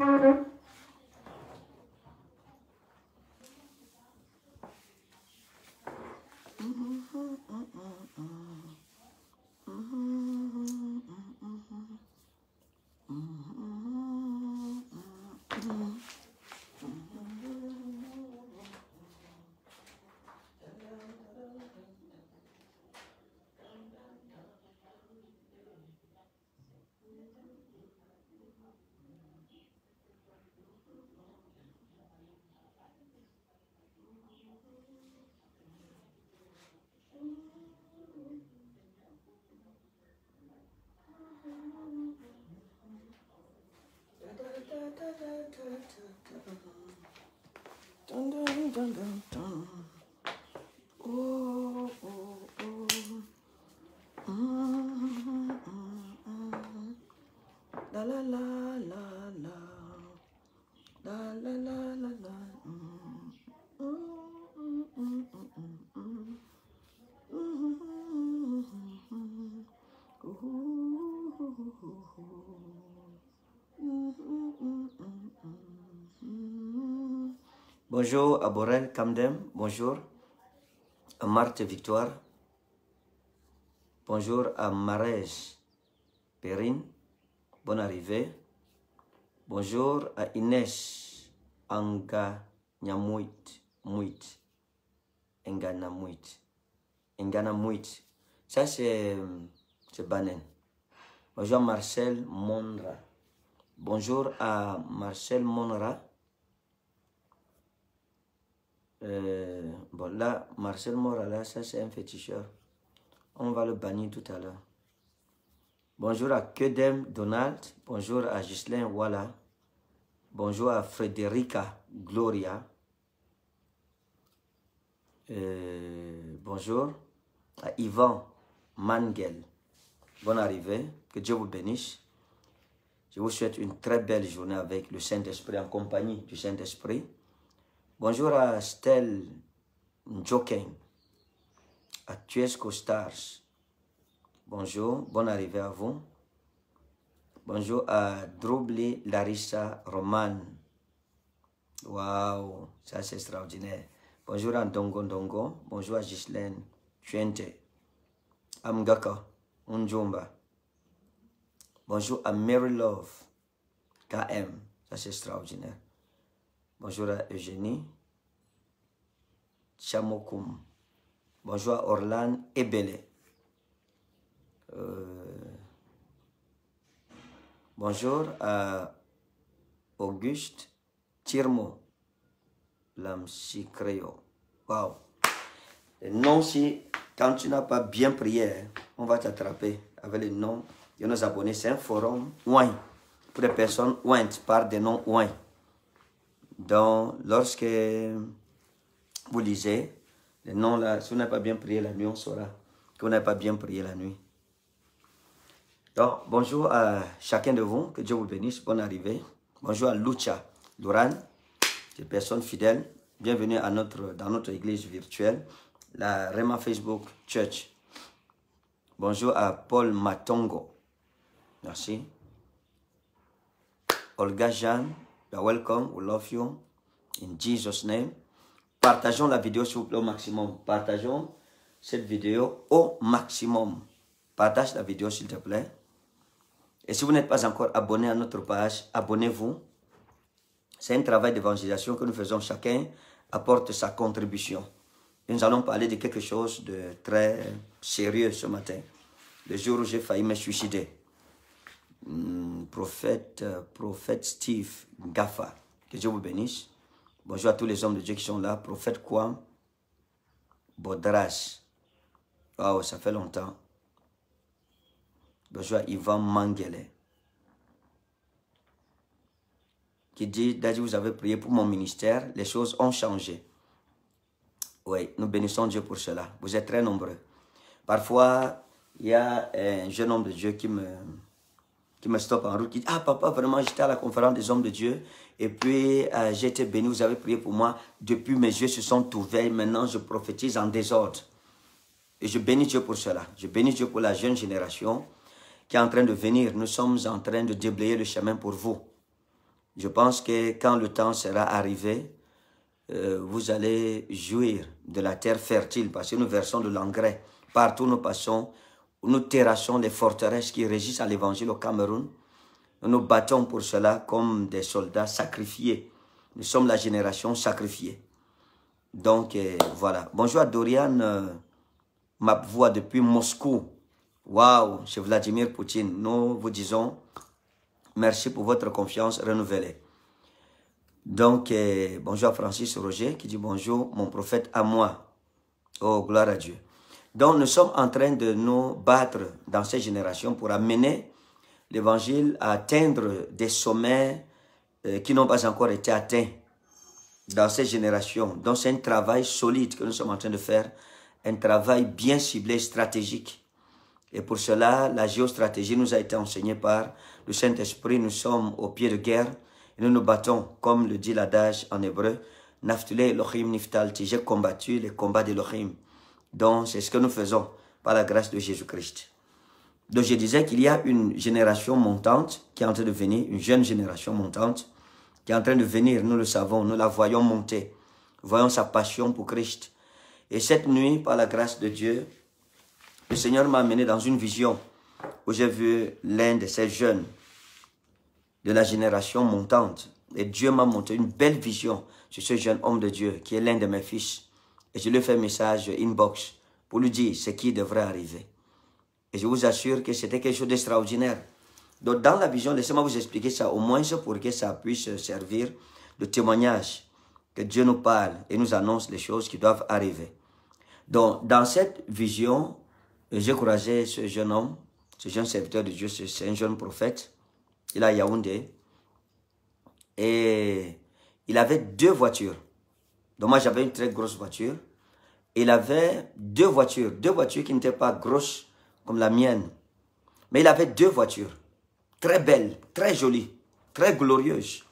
Mm-hmm. どんどん。Bonjour à Borel Kamdem, bonjour à Marthe Victoire, bonjour à Marès Perrine, bonne arrivée. Bonjour à Inès Anga Engana Engana Ça c'est Banen. Bonjour à Marcel Monra. Bonjour à Marcel Monra. Euh, bon, là, Marcel Morala, ça c'est un féticheur. On va le bannir tout à l'heure. Bonjour à Kedem Donald. Bonjour à Ghislain Walla. Bonjour à Frédérica Gloria. Euh, bonjour à Yvan Mangel. Bonne arrivée. Que Dieu vous bénisse. Je vous souhaite une très belle journée avec le Saint-Esprit, en compagnie du Saint-Esprit. Bonjour à Stel Ndjoken, à Tuesco Stars. Bonjour, bonne arrivée à vous. Bonjour à Droubli Larissa Roman. Waouh, ça c'est extraordinaire. Bonjour à Ndongo Ndongo. Bonjour à Ghislaine Chuente. Amgaka Mgaka Bonjour à Mary Love KM. Ça c'est extraordinaire. Bonjour à Eugénie. Chamokoum. Bonjour à Orlan Ebele. Euh, bonjour à Auguste Tirmo. Lamsi Waouh. Wow. Non, si, quand tu n'as pas bien prié, on va t'attraper avec les noms de nos abonnés. C'est un forum ouin. Pour les personnes ouintes, par des noms ouin. Donc, lorsque vous lisez, le nom là, si vous n'avez pas bien prié la nuit, on saura vous n'avez pas bien prié la nuit. Donc, bonjour à chacun de vous, que Dieu vous bénisse, bonne arrivée. Bonjour à Lucha, Duran, des personnes fidèles. Bienvenue à notre, dans notre église virtuelle, la Rema Facebook Church. Bonjour à Paul Matongo. Merci. Olga Jeanne, Bienvenue, welcome. We love you. In Jesus' name. Partageons la vidéo, s'il vous au maximum. Partageons cette vidéo au maximum. Partage la vidéo, s'il te plaît. Et si vous n'êtes pas encore abonné à notre page, abonnez-vous. C'est un travail d'évangélisation que nous faisons. Chacun apporte sa contribution. nous allons parler de quelque chose de très sérieux ce matin. Le jour où j'ai failli me suicider. Mm, prophète, euh, prophète Steve Gaffa. Que Dieu vous bénisse. Bonjour à tous les hommes de Dieu qui sont là. Prophète quoi Bodras. Waouh, ça fait longtemps. Bonjour à Ivan Mangele. Qui dit, Daddy, vous avez prié pour mon ministère. Les choses ont changé. Oui, nous bénissons Dieu pour cela. Vous êtes très nombreux. Parfois, il y a un jeune homme de Dieu qui me qui me stoppe en route, qui dit, ah papa, vraiment, j'étais à la conférence des hommes de Dieu, et puis j'étais euh, j'ai béni, vous avez prié pour moi, depuis mes yeux se sont ouverts, maintenant je prophétise en désordre. Et je bénis Dieu pour cela, je bénis Dieu pour la jeune génération qui est en train de venir, nous sommes en train de déblayer le chemin pour vous. Je pense que quand le temps sera arrivé, euh, vous allez jouir de la terre fertile, parce que nous versons de l'engrais, partout nous passons, nous terrassons les forteresses qui régissent à l'évangile au Cameroun. Nous nous battons pour cela comme des soldats sacrifiés. Nous sommes la génération sacrifiée. Donc, eh, voilà. Bonjour à Dorian euh, ma voix depuis Moscou. Waouh, c'est Vladimir Poutine. Nous vous disons merci pour votre confiance renouvelée. Donc, eh, bonjour à Francis Roger qui dit bonjour, mon prophète à moi. Oh, gloire à Dieu. Donc nous sommes en train de nous battre dans ces générations pour amener l'évangile à atteindre des sommets euh, qui n'ont pas encore été atteints dans ces générations. Donc c'est un travail solide que nous sommes en train de faire, un travail bien ciblé, stratégique. Et pour cela, la géostratégie nous a été enseignée par le Saint-Esprit. Nous sommes au pied de guerre et nous nous battons, comme le dit l'adage en hébreu, Naftulé Elohim Niftalti, j'ai combattu les combats d'Elohim. Donc, c'est ce que nous faisons par la grâce de Jésus-Christ. Donc, je disais qu'il y a une génération montante qui est en train de venir, une jeune génération montante qui est en train de venir. Nous le savons, nous la voyons monter. Voyons sa passion pour Christ. Et cette nuit, par la grâce de Dieu, le Seigneur m'a amené dans une vision où j'ai vu l'un de ces jeunes de la génération montante. Et Dieu m'a montré une belle vision sur ce jeune homme de Dieu qui est l'un de mes fils. Et je lui fais un message inbox pour lui dire ce qui devrait arriver. Et je vous assure que c'était quelque chose d'extraordinaire. Donc, dans la vision, laissez-moi vous expliquer ça, au moins pour que ça puisse servir de témoignage que Dieu nous parle et nous annonce les choses qui doivent arriver. Donc, dans cette vision, j'ai croisé ce jeune homme, ce jeune serviteur de Dieu, c'est un jeune prophète. Il a Yaoundé. Et il avait deux voitures. Donc moi, j'avais une très grosse voiture. Il avait deux voitures, deux voitures qui n'étaient pas grosses comme la mienne. Mais il avait deux voitures, très belles, très jolies, très glorieuses.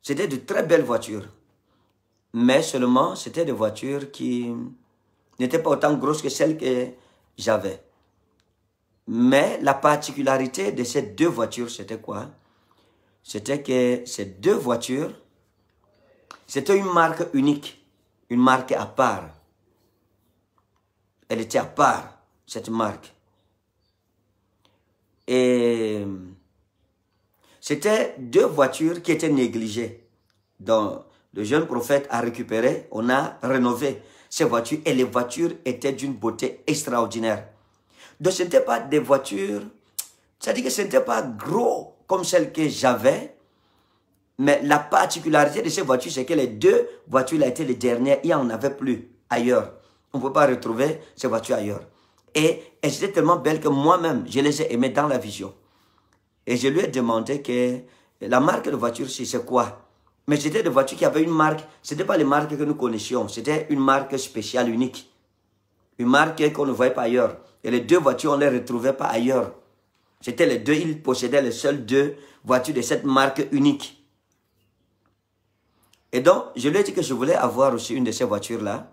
C'était de très belles voitures. Mais seulement, c'était des voitures qui n'étaient pas autant grosses que celles que j'avais. Mais la particularité de ces deux voitures, c'était quoi C'était que ces deux voitures c'était une marque unique, une marque à part. Elle était à part, cette marque. Et c'était deux voitures qui étaient négligées. Donc, le jeune prophète a récupéré, on a rénové ces voitures et les voitures étaient d'une beauté extraordinaire. Donc, ce n'était pas des voitures, c'est-à-dire que ce n'était pas gros comme celles que j'avais, mais la particularité de ces voitures, c'est que les deux voitures étaient les dernières. Il n'y en avait plus ailleurs. On ne peut pas retrouver ces voitures ailleurs. Et elles étaient tellement belles que moi-même, je les ai aimées dans la vision. Et je lui ai demandé que la marque de voiture, c'est quoi Mais c'était des voitures qui avaient une marque. Ce n'était pas les marques que nous connaissions. C'était une marque spéciale, unique. Une marque qu'on ne voyait pas ailleurs. Et les deux voitures, on ne les retrouvait pas ailleurs. C'était les deux, ils possédaient les seules deux voitures de cette marque unique. Et donc, je lui ai dit que je voulais avoir aussi une de ces voitures-là.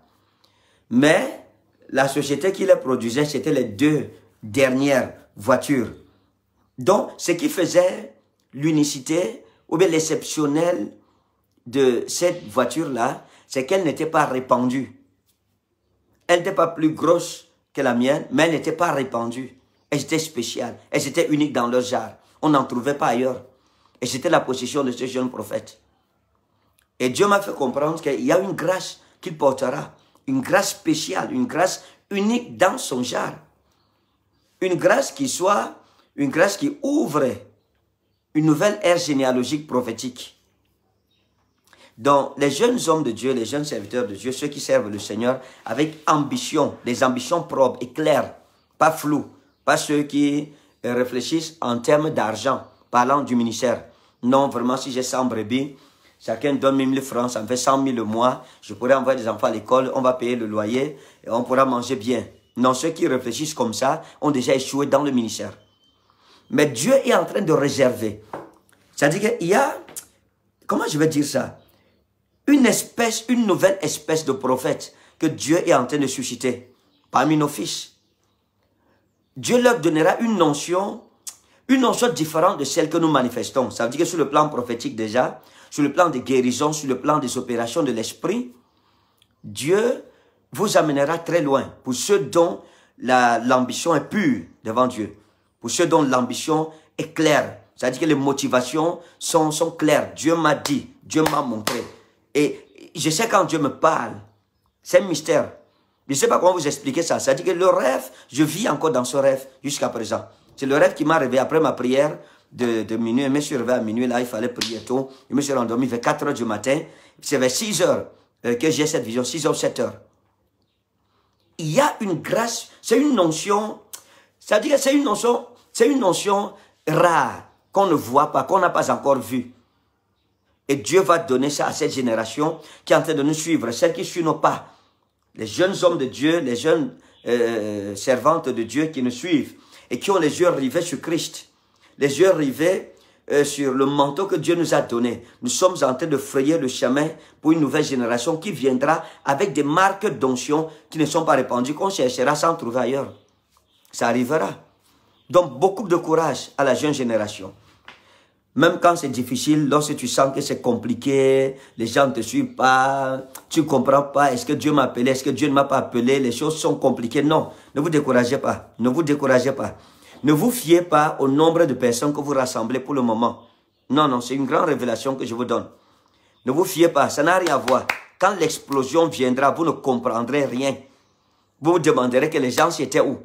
Mais la société qui les produisait, c'était les deux dernières voitures. Donc, ce qui faisait l'unicité ou bien l'exceptionnel de cette voiture-là, c'est qu'elle n'était pas répandue. Elle n'était pas plus grosse que la mienne, mais elle n'était pas répandue. Elle était spéciale. Elle était unique dans leur genre. On n'en trouvait pas ailleurs. Et c'était la position de ce jeune prophète. Et Dieu m'a fait comprendre qu'il y a une grâce qu'il portera, une grâce spéciale, une grâce unique dans son genre. Une grâce qui soit, une grâce qui ouvre une nouvelle ère généalogique prophétique. Donc, les jeunes hommes de Dieu, les jeunes serviteurs de Dieu, ceux qui servent le Seigneur avec ambition, des ambitions propres et claires, pas floues, pas ceux qui euh, réfléchissent en termes d'argent, parlant du ministère. Non, vraiment, si j'ai 100 brebis, Chacun donne 1000 francs, ça me fait 100 000 le mois. Je pourrais envoyer des enfants à l'école, on va payer le loyer et on pourra manger bien. Non, ceux qui réfléchissent comme ça ont déjà échoué dans le ministère. Mais Dieu est en train de réserver. C'est-à-dire qu'il y a, comment je vais dire ça Une espèce, une nouvelle espèce de prophète que Dieu est en train de susciter parmi nos fils. Dieu leur donnera une notion, une notion différente de celle que nous manifestons. Ça veut dire que sur le plan prophétique déjà, sur le plan des guérisons, sur le plan des opérations de l'esprit, Dieu vous amènera très loin pour ceux dont l'ambition est pure devant Dieu, pour ceux dont l'ambition est claire. C'est-à-dire que les motivations sont, sont claires. Dieu m'a dit, Dieu m'a montré. Et je sais quand Dieu me parle, c'est un mystère. Je ne sais pas comment vous expliquer ça. C'est-à-dire que le rêve, je vis encore dans ce rêve jusqu'à présent. C'est le rêve qui m'a rêvé après ma prière de, de minuit. Je me suis réveillé à minuit, là, il fallait prier tôt. Je me suis vers 4 heures du matin. C'est vers 6 heures euh, que j'ai cette vision, 6 heures, 7 heures. Il y a une grâce, c'est une notion, cest à dire c'est une notion, c'est une notion rare, qu'on ne voit pas, qu'on n'a pas encore vue. Et Dieu va donner ça à cette génération qui est en train de nous suivre, celle qui suit nos pas. Les jeunes hommes de Dieu, les jeunes euh, servantes de Dieu qui nous suivent et qui ont les yeux rivés sur Christ les yeux rivés euh, sur le manteau que Dieu nous a donné. Nous sommes en train de frayer le chemin pour une nouvelle génération qui viendra avec des marques d'onction qui ne sont pas répandues, qu'on cherchera sans trouver ailleurs. Ça arrivera. Donc, beaucoup de courage à la jeune génération. Même quand c'est difficile, lorsque tu sens que c'est compliqué, les gens ne te suivent pas, tu ne comprends pas, est-ce que Dieu m'a appelé, est-ce que Dieu ne m'a pas appelé, les choses sont compliquées. Non, ne vous découragez pas, ne vous découragez pas. Ne vous fiez pas au nombre de personnes que vous rassemblez pour le moment. Non, non, c'est une grande révélation que je vous donne. Ne vous fiez pas, ça n'a rien à voir. Quand l'explosion viendra, vous ne comprendrez rien. Vous vous demanderez que les gens étaient où.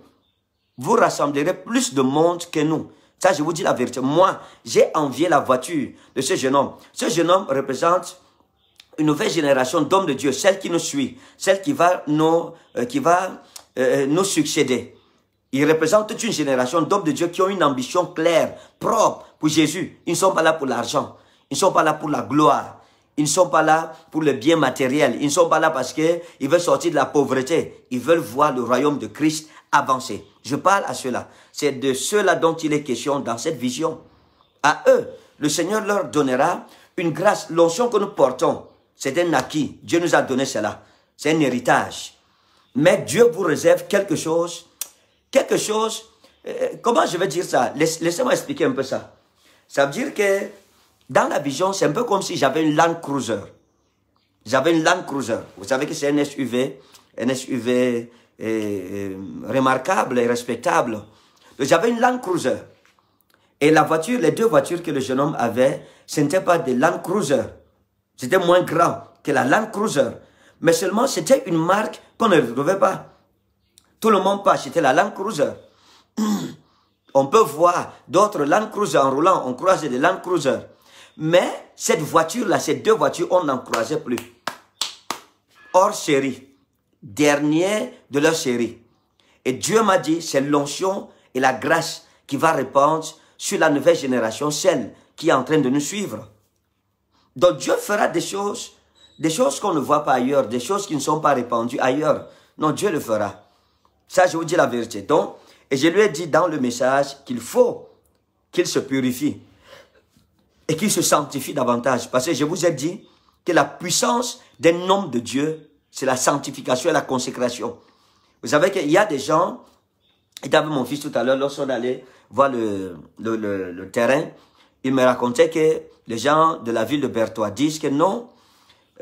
Vous rassemblerez plus de monde que nous. Ça, je vous dis la vérité. Moi, j'ai envié la voiture de ce jeune homme. Ce jeune homme représente une nouvelle génération d'hommes de Dieu, celle qui nous suit, celle qui va nous, euh, qui va, euh, nous succéder. Ils représentent toute une génération d'hommes de Dieu qui ont une ambition claire, propre pour Jésus. Ils ne sont pas là pour l'argent. Ils ne sont pas là pour la gloire. Ils ne sont pas là pour le bien matériel. Ils ne sont pas là parce qu'ils veulent sortir de la pauvreté. Ils veulent voir le royaume de Christ avancer. Je parle à ceux-là. C'est de ceux-là dont il est question dans cette vision. À eux, le Seigneur leur donnera une grâce. L'onction que nous portons, c'est un acquis. Dieu nous a donné cela. C'est un héritage. Mais Dieu vous réserve quelque chose quelque chose, euh, comment je vais dire ça Laissez-moi expliquer un peu ça. Ça veut dire que dans la vision, c'est un peu comme si j'avais une Land Cruiser. J'avais une Land Cruiser. Vous savez que c'est un SUV, un SUV euh, euh, remarquable et respectable. J'avais une Land Cruiser. Et la voiture, les deux voitures que le jeune homme avait, ce n'était pas des Land Cruiser. C'était moins grand que la Land Cruiser. Mais seulement, c'était une marque qu'on ne retrouvait pas. Tout le monde passe, c'était la Land Cruiser. On peut voir d'autres Land Cruiser en roulant, on croise des Land Cruiser. Mais cette voiture-là, ces deux voitures, on n'en croisait plus. Hors série. Dernière de leur série. Et Dieu m'a dit, c'est l'onction et la grâce qui va répandre sur la nouvelle génération, celle qui est en train de nous suivre. Donc Dieu fera des choses, des choses qu'on ne voit pas ailleurs, des choses qui ne sont pas répandues ailleurs. Non, Dieu le fera. Ça, je vous dis la vérité. Donc, et je lui ai dit dans le message qu'il faut qu'il se purifie et qu'il se sanctifie davantage. Parce que je vous ai dit que la puissance d'un homme de Dieu, c'est la sanctification et la consécration. Vous savez qu'il y a des gens, et d'ailleurs mon fils tout à l'heure, lorsqu'on allait voir le, terrain, il me racontait que les gens de la ville de Berthois disent que non,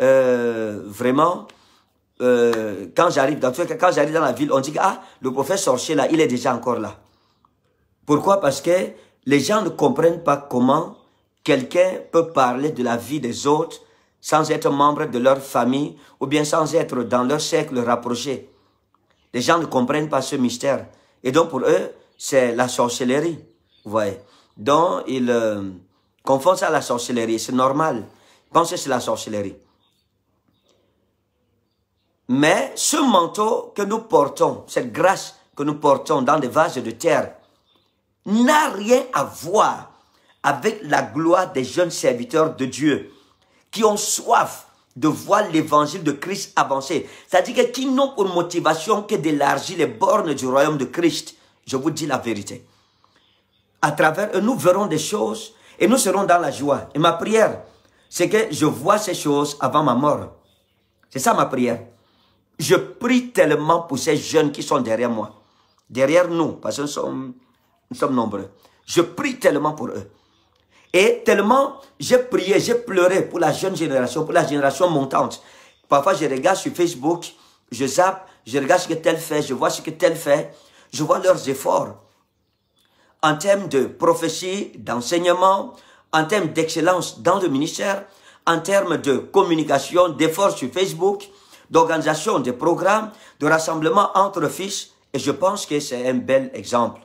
euh, vraiment, euh, quand j'arrive, dans quand j'arrive dans la ville, on dit que ah, le prophète sorcier là, il est déjà encore là. Pourquoi Parce que les gens ne comprennent pas comment quelqu'un peut parler de la vie des autres sans être membre de leur famille ou bien sans être dans leur cercle rapproché. Les gens ne comprennent pas ce mystère. Et donc pour eux, c'est la sorcellerie. Vous voyez Donc ils euh, confondent ça à la sorcellerie. C'est normal. Pensez que c'est la sorcellerie. Mais ce manteau que nous portons, cette grâce que nous portons dans les vases de terre, n'a rien à voir avec la gloire des jeunes serviteurs de Dieu qui ont soif de voir l'évangile de Christ avancer. C'est-à-dire qu'ils n'ont pour motivation que d'élargir les bornes du royaume de Christ. Je vous dis la vérité. À travers eux, nous verrons des choses et nous serons dans la joie. Et ma prière, c'est que je vois ces choses avant ma mort. C'est ça ma prière. Je prie tellement pour ces jeunes qui sont derrière moi, derrière nous, parce que nous sommes, nombreux. Je prie tellement pour eux. Et tellement, j'ai prié, j'ai pleuré pour la jeune génération, pour la génération montante. Parfois, je regarde sur Facebook, je zappe, je regarde ce que tel fait, je vois ce que tel fait, je vois leurs efforts. En termes de prophétie, d'enseignement, en termes d'excellence dans le ministère, en termes de communication, d'efforts sur Facebook, d'organisation de programmes, de rassemblement entre fils, et je pense que c'est un bel exemple.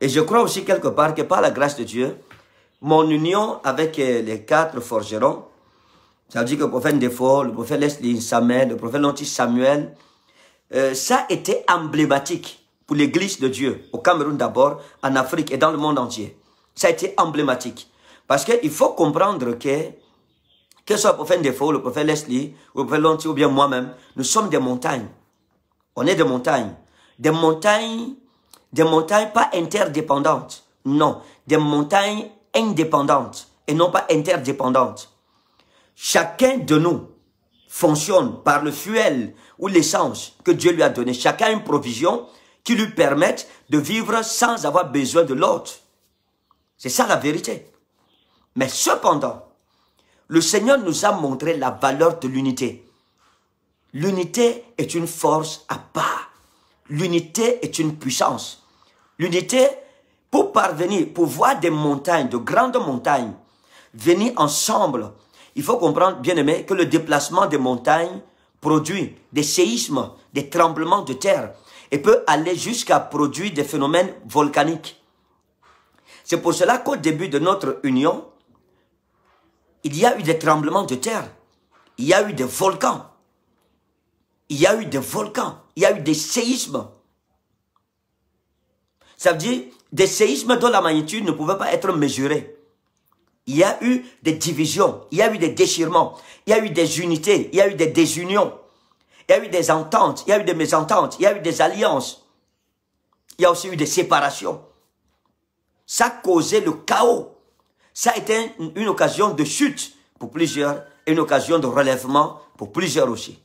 Et je crois aussi quelque part que par la grâce de Dieu, mon union avec euh, les quatre forgerons, ça veut dire que le prophète Defo, le prophète Leslie Samuel, le prophète Nantis Samuel, euh, ça a été emblématique pour l'église de Dieu, au Cameroun d'abord, en Afrique et dans le monde entier. Ça a été emblématique. Parce qu'il faut comprendre que que ce soit le prophète ou le prophète Leslie, ou le prophète Lonti, ou bien moi-même, nous sommes des montagnes. On est des montagnes. Des montagnes, des montagnes pas interdépendantes. Non, des montagnes indépendantes et non pas interdépendantes. Chacun de nous fonctionne par le fuel ou l'essence que Dieu lui a donné. Chacun a une provision qui lui permette de vivre sans avoir besoin de l'autre. C'est ça la vérité. Mais cependant, le Seigneur nous a montré la valeur de l'unité. L'unité est une force à part. L'unité est une puissance. L'unité, pour parvenir, pour voir des montagnes, de grandes montagnes, venir ensemble, il faut comprendre, bien aimé, que le déplacement des montagnes produit des séismes, des tremblements de terre et peut aller jusqu'à produire des phénomènes volcaniques. C'est pour cela qu'au début de notre union, il y a eu des tremblements de terre, il y a eu des volcans, il y a eu des volcans, il y a eu des séismes. Ça veut dire des séismes dont la magnitude ne pouvait pas être mesurée. Il y a eu des divisions, il y a eu des déchirements, il y a eu des unités, il y a eu des désunions, il y a eu des ententes, il y a eu des mésententes, il y a eu des alliances. Il y a aussi eu des séparations. Ça causait le chaos. Ça a été une occasion de chute pour plusieurs et une occasion de relèvement pour plusieurs aussi.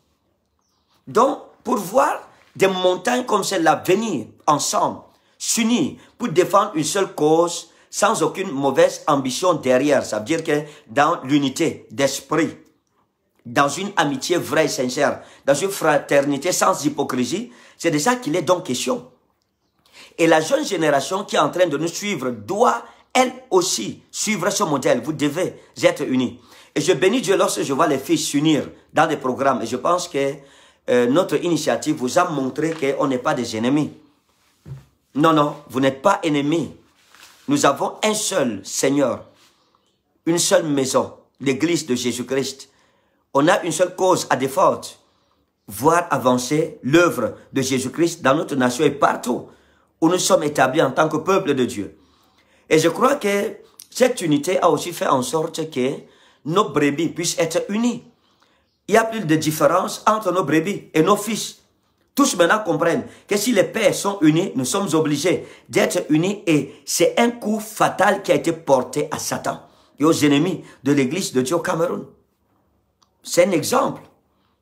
Donc, pour voir des montagnes comme celle-là venir ensemble, s'unir pour défendre une seule cause sans aucune mauvaise ambition derrière. Ça veut dire que dans l'unité d'esprit, dans une amitié vraie et sincère, dans une fraternité sans hypocrisie, c'est de ça qu'il est donc question. Et la jeune génération qui est en train de nous suivre doit elle aussi suivra ce modèle. Vous devez être unis. Et je bénis Dieu lorsque je vois les filles s'unir dans des programmes. Et je pense que euh, notre initiative vous a montré qu'on n'est pas des ennemis. Non, non, vous n'êtes pas ennemis. Nous avons un seul Seigneur, une seule maison, l'Église de Jésus-Christ. On a une seule cause à défendre, voir avancer l'œuvre de Jésus-Christ dans notre nation et partout où nous sommes établis en tant que peuple de Dieu. Et je crois que cette unité a aussi fait en sorte que nos brebis puissent être unis. Il n'y a plus de différence entre nos brebis et nos fils. Tous maintenant comprennent que si les pères sont unis, nous sommes obligés d'être unis et c'est un coup fatal qui a été porté à Satan et aux ennemis de l'église de Dieu au Cameroun. C'est un exemple.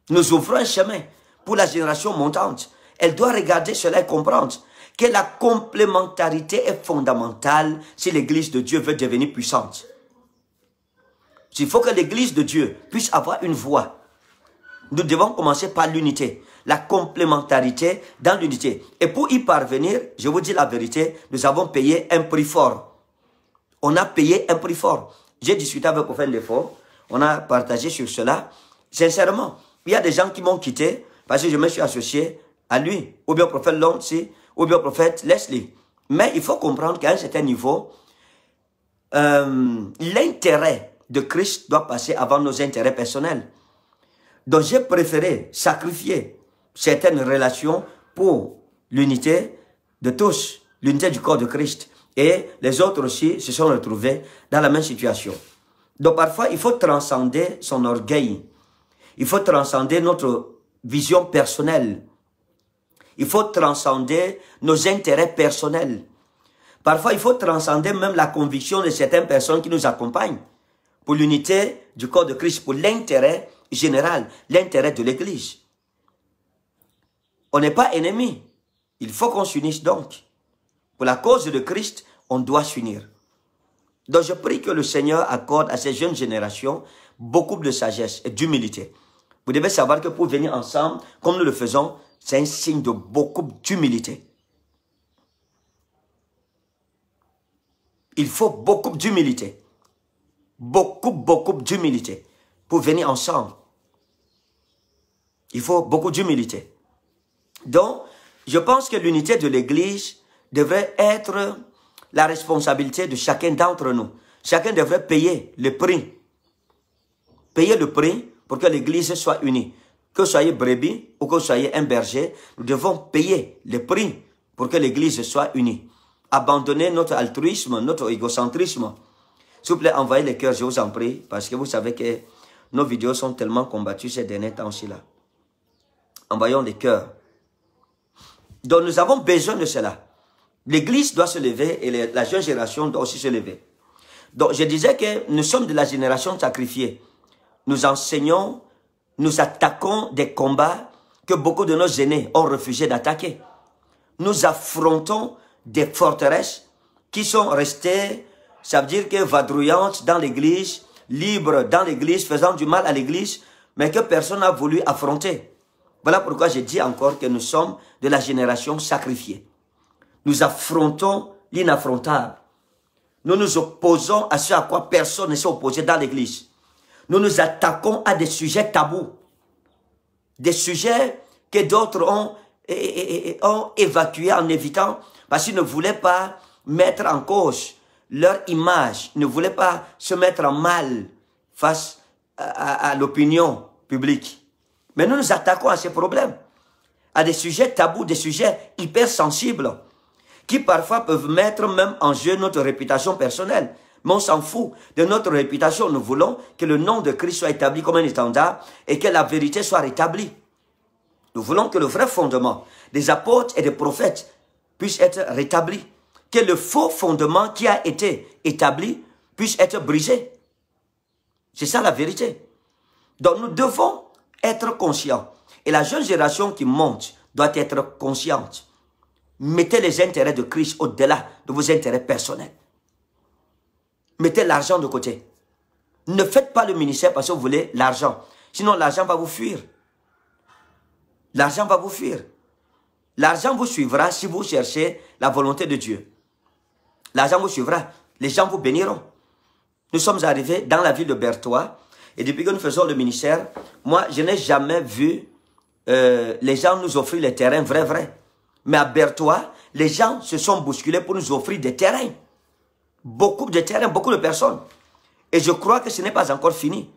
Nous ouvrons un chemin pour la génération montante elle doit regarder cela et comprendre que la complémentarité est fondamentale si l'Église de Dieu veut devenir puissante. Il faut que l'Église de Dieu puisse avoir une voix. Nous devons commencer par l'unité, la complémentarité dans l'unité. Et pour y parvenir, je vous dis la vérité, nous avons payé un prix fort. On a payé un prix fort. J'ai discuté avec Ophel Lefort, on a partagé sur cela. Sincèrement, il y a des gens qui m'ont quitté parce que je me suis associé à lui, ou bien au prophète Lonsi, ou bien au prophète Leslie. Mais il faut comprendre qu'à un certain niveau, euh, l'intérêt de Christ doit passer avant nos intérêts personnels. Donc j'ai préféré sacrifier certaines relations pour l'unité de tous, l'unité du corps de Christ. Et les autres aussi se sont retrouvés dans la même situation. Donc parfois, il faut transcender son orgueil. Il faut transcender notre vision personnelle. Il faut transcender nos intérêts personnels. Parfois, il faut transcender même la conviction de certaines personnes qui nous accompagnent pour l'unité du corps de Christ, pour l'intérêt général, l'intérêt de l'Église. On n'est pas ennemis. Il faut qu'on s'unisse donc. Pour la cause de Christ, on doit s'unir. Donc je prie que le Seigneur accorde à ces jeunes générations beaucoup de sagesse et d'humilité. Vous devez savoir que pour venir ensemble, comme nous le faisons, c'est un signe de beaucoup d'humilité. Il faut beaucoup d'humilité. Beaucoup, beaucoup d'humilité pour venir ensemble. Il faut beaucoup d'humilité. Donc, je pense que l'unité de l'Église devrait être la responsabilité de chacun d'entre nous. Chacun devrait payer le prix. Payer le prix pour que l'Église soit unie que vous soyez brebis ou que vous soyez un berger, nous devons payer le prix pour que l'Église soit unie. Abandonner notre altruisme, notre égocentrisme. S'il vous plaît, envoyez les cœurs, je vous en prie, parce que vous savez que nos vidéos sont tellement combattues ces derniers temps-ci là. Envoyons les cœurs. Donc nous avons besoin de cela. L'Église doit se lever et la jeune génération doit aussi se lever. Donc je disais que nous sommes de la génération sacrifiée. Nous enseignons nous attaquons des combats que beaucoup de nos aînés ont refusé d'attaquer. Nous affrontons des forteresses qui sont restées, ça veut dire que vadrouillantes dans l'église, libres dans l'église, faisant du mal à l'église, mais que personne n'a voulu affronter. Voilà pourquoi je dis encore que nous sommes de la génération sacrifiée. Nous affrontons l'inaffrontable. Nous nous opposons à ce à quoi personne ne s'est opposé dans l'église nous nous attaquons à des sujets tabous, des sujets que d'autres ont, ont évacués en évitant parce qu'ils ne voulaient pas mettre en cause leur image, ne voulaient pas se mettre en mal face à l'opinion publique. Mais nous nous attaquons à ces problèmes, à des sujets tabous, des sujets hypersensibles, qui parfois peuvent mettre même en jeu notre réputation personnelle. Mais on s'en fout de notre réputation. Nous voulons que le nom de Christ soit établi comme un étendard et que la vérité soit rétablie. Nous voulons que le vrai fondement des apôtres et des prophètes puisse être rétabli. Que le faux fondement qui a été établi puisse être brisé. C'est ça la vérité. Donc nous devons être conscients. Et la jeune génération qui monte doit être consciente. Mettez les intérêts de Christ au-delà de vos intérêts personnels mettez l'argent de côté. Ne faites pas le ministère parce que vous voulez l'argent. Sinon, l'argent va vous fuir. L'argent va vous fuir. L'argent vous suivra si vous cherchez la volonté de Dieu. L'argent vous suivra. Les gens vous béniront. Nous sommes arrivés dans la ville de Berthois. Et depuis que nous faisons le ministère, moi, je n'ai jamais vu euh, les gens nous offrir les terrains, vrai, vrai. Mais à Berthois, les gens se sont bousculés pour nous offrir des terrains beaucoup de terrain, beaucoup de personnes. Et je crois que ce n'est pas encore fini.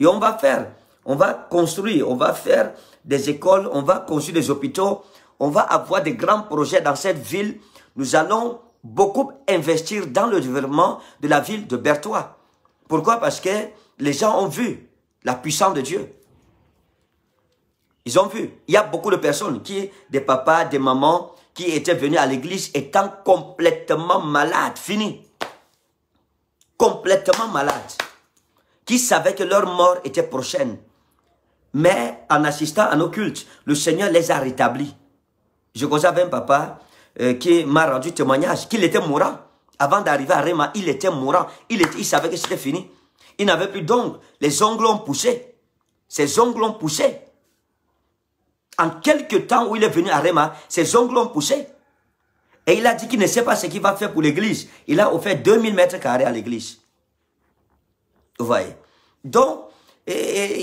Et on va faire, on va construire, on va faire des écoles, on va construire des hôpitaux, on va avoir des grands projets dans cette ville. Nous allons beaucoup investir dans le développement de la ville de Bertois. Pourquoi Parce que les gens ont vu la puissance de Dieu. Ils ont vu. Il y a beaucoup de personnes qui, des papas, des mamans, qui était venus à l'église étant complètement malades, fini. Complètement malades. Qui savaient que leur mort était prochaine. Mais en assistant à nos cultes, le Seigneur les a rétablis. Je connais un papa euh, qui m'a rendu témoignage qu'il était mourant. Avant d'arriver à Réma, il était mourant. Il, il savait que c'était fini. Il n'avait plus d'ongles. Les ongles ont poussé. Ses ongles ont poussé en quelque temps où il est venu à Réma, ses ongles ont poussé. Et il a dit qu'il ne sait pas ce qu'il va faire pour l'église. Il a offert 2000 mètres carrés à l'église. Vous voyez Donc, il,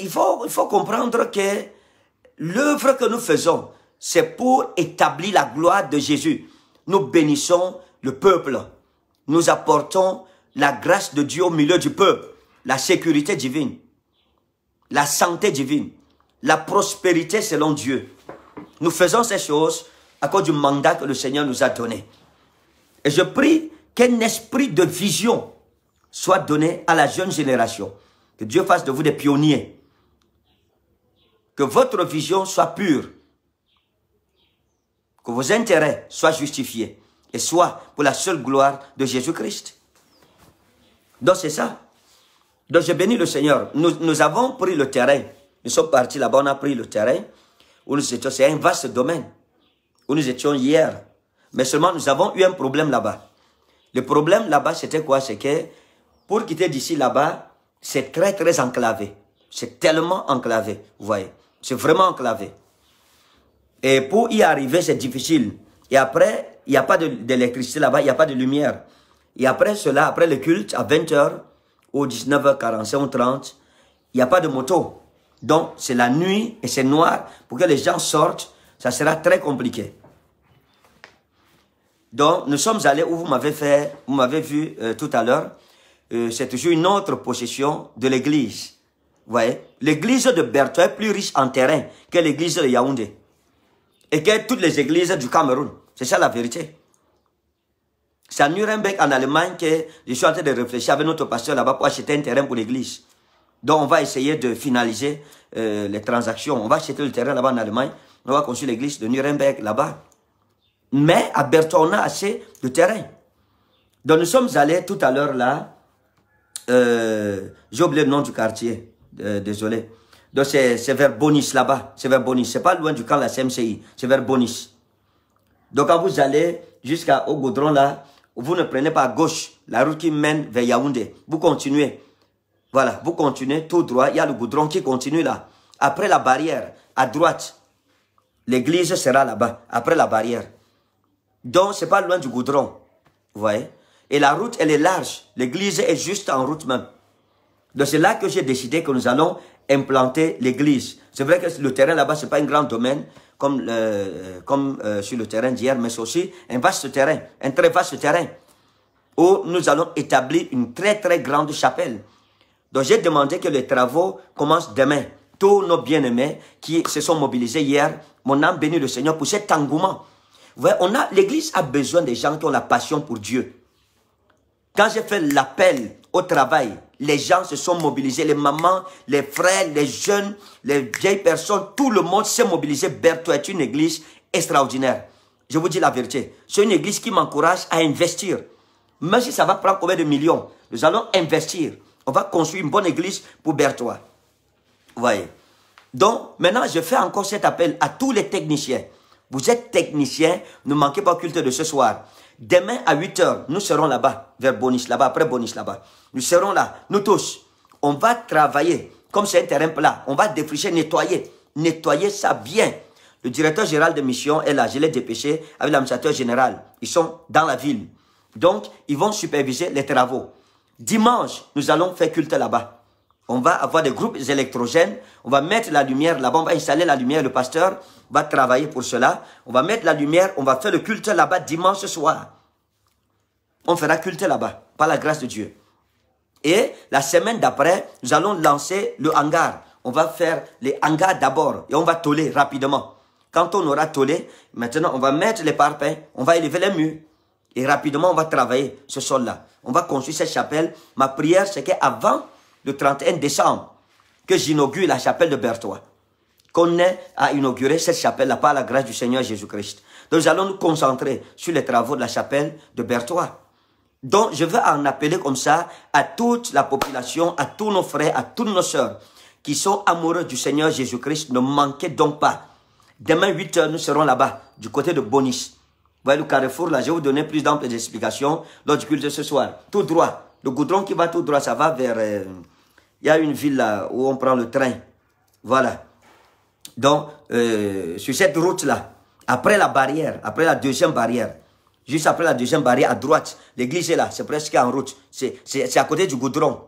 il faut comprendre que l'œuvre que nous faisons, c'est pour établir la gloire de Jésus. Nous bénissons le peuple. Nous apportons la grâce de Dieu au milieu du peuple. La sécurité divine. La santé divine la prospérité selon Dieu. Nous faisons ces choses à cause du mandat que le Seigneur nous a donné. Et je prie qu'un esprit de vision soit donné à la jeune génération. Que Dieu fasse de vous des pionniers. Que votre vision soit pure. Que vos intérêts soient justifiés. Et soit pour la seule gloire de Jésus-Christ. Donc c'est ça. Donc je bénis le Seigneur. Nous, nous avons pris le terrain. Nous sommes partis là-bas, on a pris le terrain où nous étions. C'est un vaste domaine où nous étions hier. Mais seulement, nous avons eu un problème là-bas. Le problème là-bas, c'était quoi C'est que pour quitter d'ici là-bas, c'est très, très enclavé. C'est tellement enclavé, vous voyez. C'est vraiment enclavé. Et pour y arriver, c'est difficile. Et après, il n'y a pas d'électricité là-bas, il n'y a pas de lumière. Et après cela, après le culte, à 20h ou 19h45 ou 30, il n'y a pas de moto. Donc, c'est la nuit et c'est noir. Pour que les gens sortent, ça sera très compliqué. Donc, nous sommes allés où vous m'avez fait, vous m'avez vu euh, tout à l'heure. Euh, c'est toujours une autre possession de l'église. Vous voyez L'église de Berthois est plus riche en terrain que l'église de Yaoundé. Et que toutes les églises du Cameroun. C'est ça la vérité. C'est à Nuremberg, en Allemagne, que je suis en train de réfléchir avec notre pasteur là-bas pour acheter un terrain pour l'église. Donc, on va essayer de finaliser euh, les transactions. On va acheter le terrain là-bas en Allemagne. On va construire l'église de Nuremberg là-bas. Mais à Bertha, on a assez de terrain. Donc, nous sommes allés tout à l'heure là. Euh, J'ai oublié le nom du quartier. Euh, désolé. Donc, c'est vers Bonis là-bas. C'est vers Bonis. C'est pas loin du camp de la CMCI. C'est vers Bonis. Donc, quand vous allez jusqu'à Gaudron là, vous ne prenez pas à gauche la route qui mène vers Yaoundé. Vous continuez. Voilà, vous continuez tout droit. Il y a le goudron qui continue là. Après la barrière, à droite, l'église sera là-bas, après la barrière. Donc, c'est pas loin du goudron. Vous voyez Et la route, elle est large. L'église est juste en route même. Donc, c'est là que j'ai décidé que nous allons implanter l'église. C'est vrai que le terrain là-bas, c'est pas un grand domaine comme, euh, comme euh, sur le terrain d'hier, mais c'est aussi un vaste terrain, un très vaste terrain où nous allons établir une très, très grande chapelle. Donc j'ai demandé que les travaux commencent demain. Tous nos bien-aimés qui se sont mobilisés hier, mon âme bénit le Seigneur pour cet engouement. Vous voyez, on a, l'Église a besoin des gens qui ont la passion pour Dieu. Quand j'ai fait l'appel au travail, les gens se sont mobilisés, les mamans, les frères, les jeunes, les vieilles personnes, tout le monde s'est mobilisé. Berthe est une église extraordinaire. Je vous dis la vérité. C'est une église qui m'encourage à investir. Même si ça va prendre combien de millions, nous allons investir. On va construire une bonne église pour Bertois. Vous voyez Donc, maintenant, je fais encore cet appel à tous les techniciens. Vous êtes techniciens. ne manquez pas au culte de ce soir. Demain à 8h, nous serons là-bas, vers Bonis, là-bas, après Bonis, là-bas. Nous serons là, nous tous. On va travailler, comme c'est un terrain plat, on va défricher, nettoyer, nettoyer ça bien. Le directeur général de mission est là, je l'ai dépêché avec l'administrateur général. Ils sont dans la ville. Donc, ils vont superviser les travaux. Dimanche, nous allons faire culte là-bas. On va avoir des groupes électrogènes. On va mettre la lumière là-bas. On va installer la lumière. Le pasteur va travailler pour cela. On va mettre la lumière. On va faire le culte là-bas dimanche soir. On fera culte là-bas par la grâce de Dieu. Et la semaine d'après, nous allons lancer le hangar. On va faire les hangars d'abord et on va toller rapidement. Quand on aura tollé, maintenant on va mettre les parpaings, on va élever les murs, et rapidement, on va travailler ce sol-là. On va construire cette chapelle. Ma prière, c'est qu'avant le 31 décembre, que j'inaugure la chapelle de Bertois. Qu'on ait à inaugurer cette chapelle-là par la grâce du Seigneur Jésus-Christ. Donc, nous allons nous concentrer sur les travaux de la chapelle de Bertois. Donc, je veux en appeler comme ça à toute la population, à tous nos frères, à toutes nos sœurs qui sont amoureux du Seigneur Jésus-Christ. Ne manquez donc pas. Demain, 8 heures, nous serons là-bas, du côté de Bonis. Vous Voyez le carrefour là, je vais vous donner plus d'amples explications lors du culte ce soir. Tout droit, le goudron qui va tout droit, ça va vers... Euh, il y a une ville là où on prend le train. Voilà. Donc, euh, sur cette route là, après la barrière, après la deuxième barrière, juste après la deuxième barrière à droite, l'église est là, c'est presque en route. C'est à côté du goudron.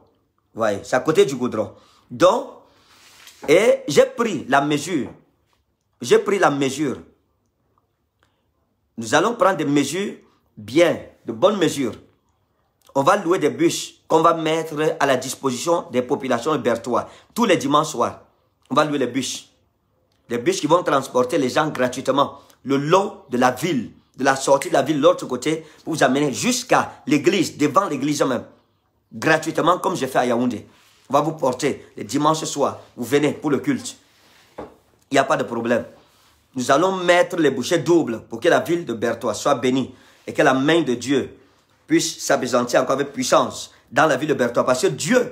Voyez, c'est à côté du goudron. Donc, et j'ai pris la mesure. J'ai pris la mesure nous allons prendre des mesures bien, de bonnes mesures. On va louer des bûches qu'on va mettre à la disposition des populations hébertoises. Tous les dimanches soirs, on va louer les bûches. Des bûches qui vont transporter les gens gratuitement le long de la ville, de la sortie de la ville, de l'autre côté, pour vous amener jusqu'à l'église, devant l'église même. Gratuitement, comme j'ai fait à Yaoundé. On va vous porter les dimanches soirs, Vous venez pour le culte. Il n'y a pas de problème. Nous allons mettre les bouchées doubles pour que la ville de Berthois soit bénie et que la main de Dieu puisse s'abaisser encore avec puissance dans la ville de Berthois. Parce que Dieu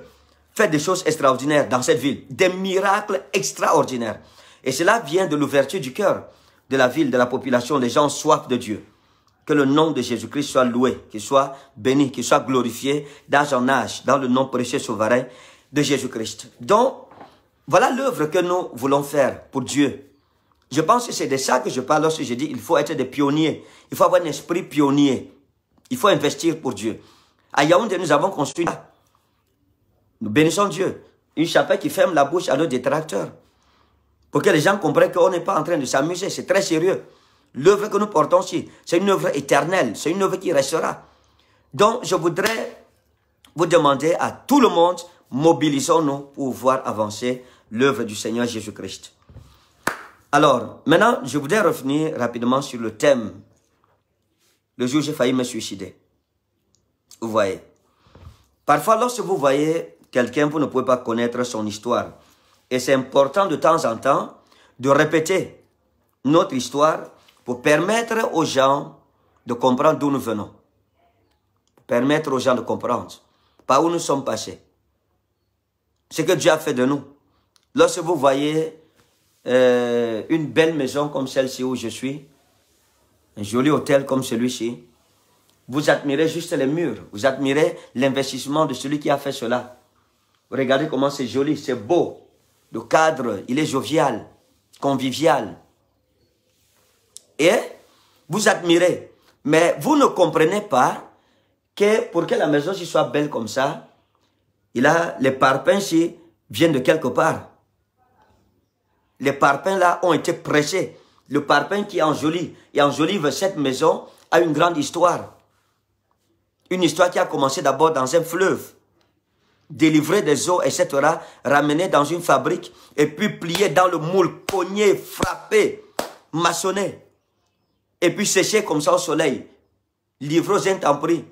fait des choses extraordinaires dans cette ville, des miracles extraordinaires. Et cela vient de l'ouverture du cœur de la ville, de la population. des gens soif de Dieu. Que le nom de Jésus-Christ soit loué, qu'il soit béni, qu'il soit glorifié d'âge en âge dans le nom précieux souverain de Jésus-Christ. Donc, voilà l'œuvre que nous voulons faire pour Dieu je pense que c'est de ça que je parle lorsque je dis il faut être des pionniers. Il faut avoir un esprit pionnier. Il faut investir pour Dieu. À Yaoundé, nous avons construit. Nous bénissons Dieu. Une chapelle qui ferme la bouche à nos détracteurs. Pour que les gens comprennent qu'on n'est pas en train de s'amuser. C'est très sérieux. L'œuvre que nous portons ici, c'est une œuvre éternelle. C'est une œuvre qui restera. Donc, je voudrais vous demander à tout le monde, mobilisons-nous pour voir avancer l'œuvre du Seigneur Jésus-Christ. Alors, maintenant, je voudrais revenir rapidement sur le thème. Le jour où j'ai failli me suicider. Vous voyez. Parfois, lorsque vous voyez quelqu'un, vous ne pouvez pas connaître son histoire. Et c'est important de temps en temps de répéter notre histoire pour permettre aux gens de comprendre d'où nous venons. permettre aux gens de comprendre par où nous sommes passés. Ce que Dieu a fait de nous. Lorsque vous voyez euh, une belle maison comme celle-ci où je suis, un joli hôtel comme celui-ci, vous admirez juste les murs, vous admirez l'investissement de celui qui a fait cela. Regardez comment c'est joli, c'est beau. Le cadre, il est jovial, convivial. Et vous admirez, mais vous ne comprenez pas que pour que la maison soit belle comme ça, il a les parpaings viennent de quelque part. Les parpaings là ont été pressés. Le parpaing qui joli et enjolive cette maison a une grande histoire. Une histoire qui a commencé d'abord dans un fleuve. Délivré des eaux, etc. Ramené dans une fabrique et puis plié dans le moule, cogné, frappé, maçonné. Et puis séché comme ça au soleil. Livré aux intempéries.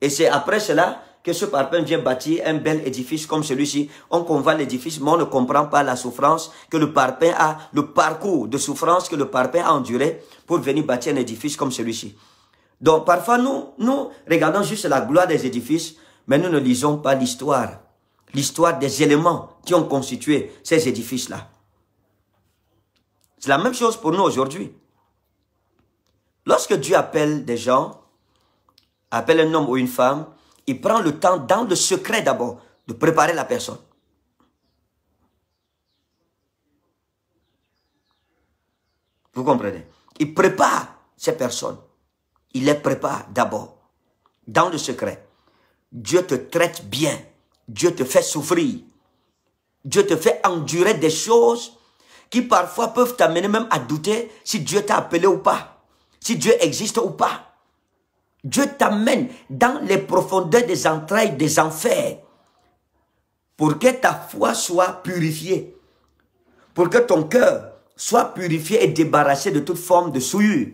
Et c'est après cela que ce parpaing vient bâtir un bel édifice comme celui-ci. On convoit l'édifice, mais on ne comprend pas la souffrance que le parpaing a, le parcours de souffrance que le parpaing a enduré pour venir bâtir un édifice comme celui-ci. Donc, parfois, nous, nous regardons juste la gloire des édifices, mais nous ne lisons pas l'histoire. L'histoire des éléments qui ont constitué ces édifices-là. C'est la même chose pour nous aujourd'hui. Lorsque Dieu appelle des gens, appelle un homme ou une femme, il prend le temps dans le secret d'abord de préparer la personne. Vous comprenez Il prépare ces personnes. Il les prépare d'abord dans le secret. Dieu te traite bien. Dieu te fait souffrir. Dieu te fait endurer des choses qui parfois peuvent t'amener même à douter si Dieu t'a appelé ou pas, si Dieu existe ou pas. Dieu t'amène dans les profondeurs des entrailles des enfers pour que ta foi soit purifiée, pour que ton cœur soit purifié et débarrassé de toute forme de souillure.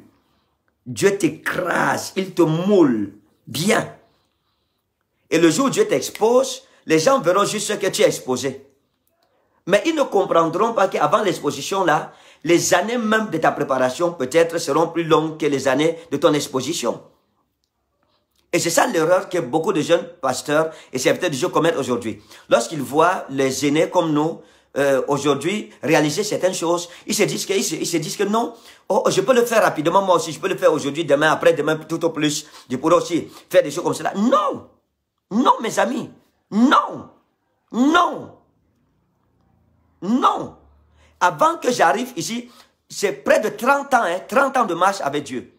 Dieu t'écrase, il te moule bien. Et le jour où Dieu t'expose, les gens verront juste ce que tu as exposé. Mais ils ne comprendront pas qu'avant l'exposition là, les années même de ta préparation peut-être seront plus longues que les années de ton exposition. Et c'est ça l'erreur que beaucoup de jeunes pasteurs et serviteurs de Dieu commettent aujourd'hui. Lorsqu'ils voient les aînés comme nous, euh, aujourd'hui, réaliser certaines choses, ils se disent que, ils se, disent que non, oh, oh, je peux le faire rapidement moi aussi, je peux le faire aujourd'hui, demain, après, demain, tout au plus, je pourrais aussi faire des choses comme cela. Non! Non, mes amis! Non! Non! Non! Avant que j'arrive ici, c'est près de 30 ans, 30 hein, ans de marche avec Dieu.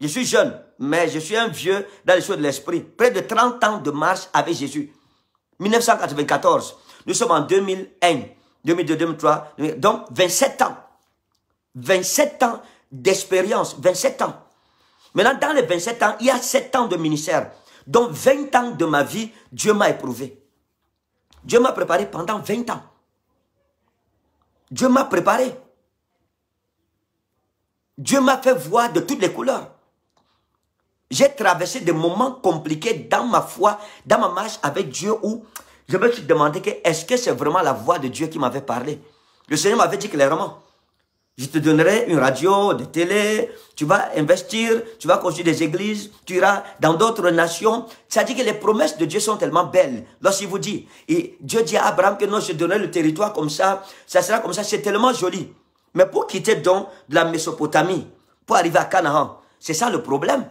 Je suis jeune mais je suis un vieux dans les choses de l'esprit. Près de 30 ans de marche avec Jésus. 1994. Nous sommes en 2001, 2002, 2003. donc, 27 ans. 27 ans d'expérience. 27 ans. Maintenant, dans les 27 ans, il y a 7 ans de ministère. Donc, 20 ans de ma vie, Dieu m'a éprouvé. Dieu m'a préparé pendant 20 ans. Dieu m'a préparé. Dieu m'a fait voir de toutes les couleurs. J'ai traversé des moments compliqués dans ma foi, dans ma marche avec Dieu où je me suis demandé que est-ce que c'est vraiment la voix de Dieu qui m'avait parlé. Le Seigneur m'avait dit clairement, je te donnerai une radio, des télé, tu vas investir, tu vas construire des églises, tu iras dans d'autres nations. Ça dit que les promesses de Dieu sont tellement belles. Lorsqu'il vous dit, et Dieu dit à Abraham que non, je donnerai le territoire comme ça, ça sera comme ça, c'est tellement joli. Mais pour quitter donc la Mésopotamie, pour arriver à Canaan, c'est ça le problème.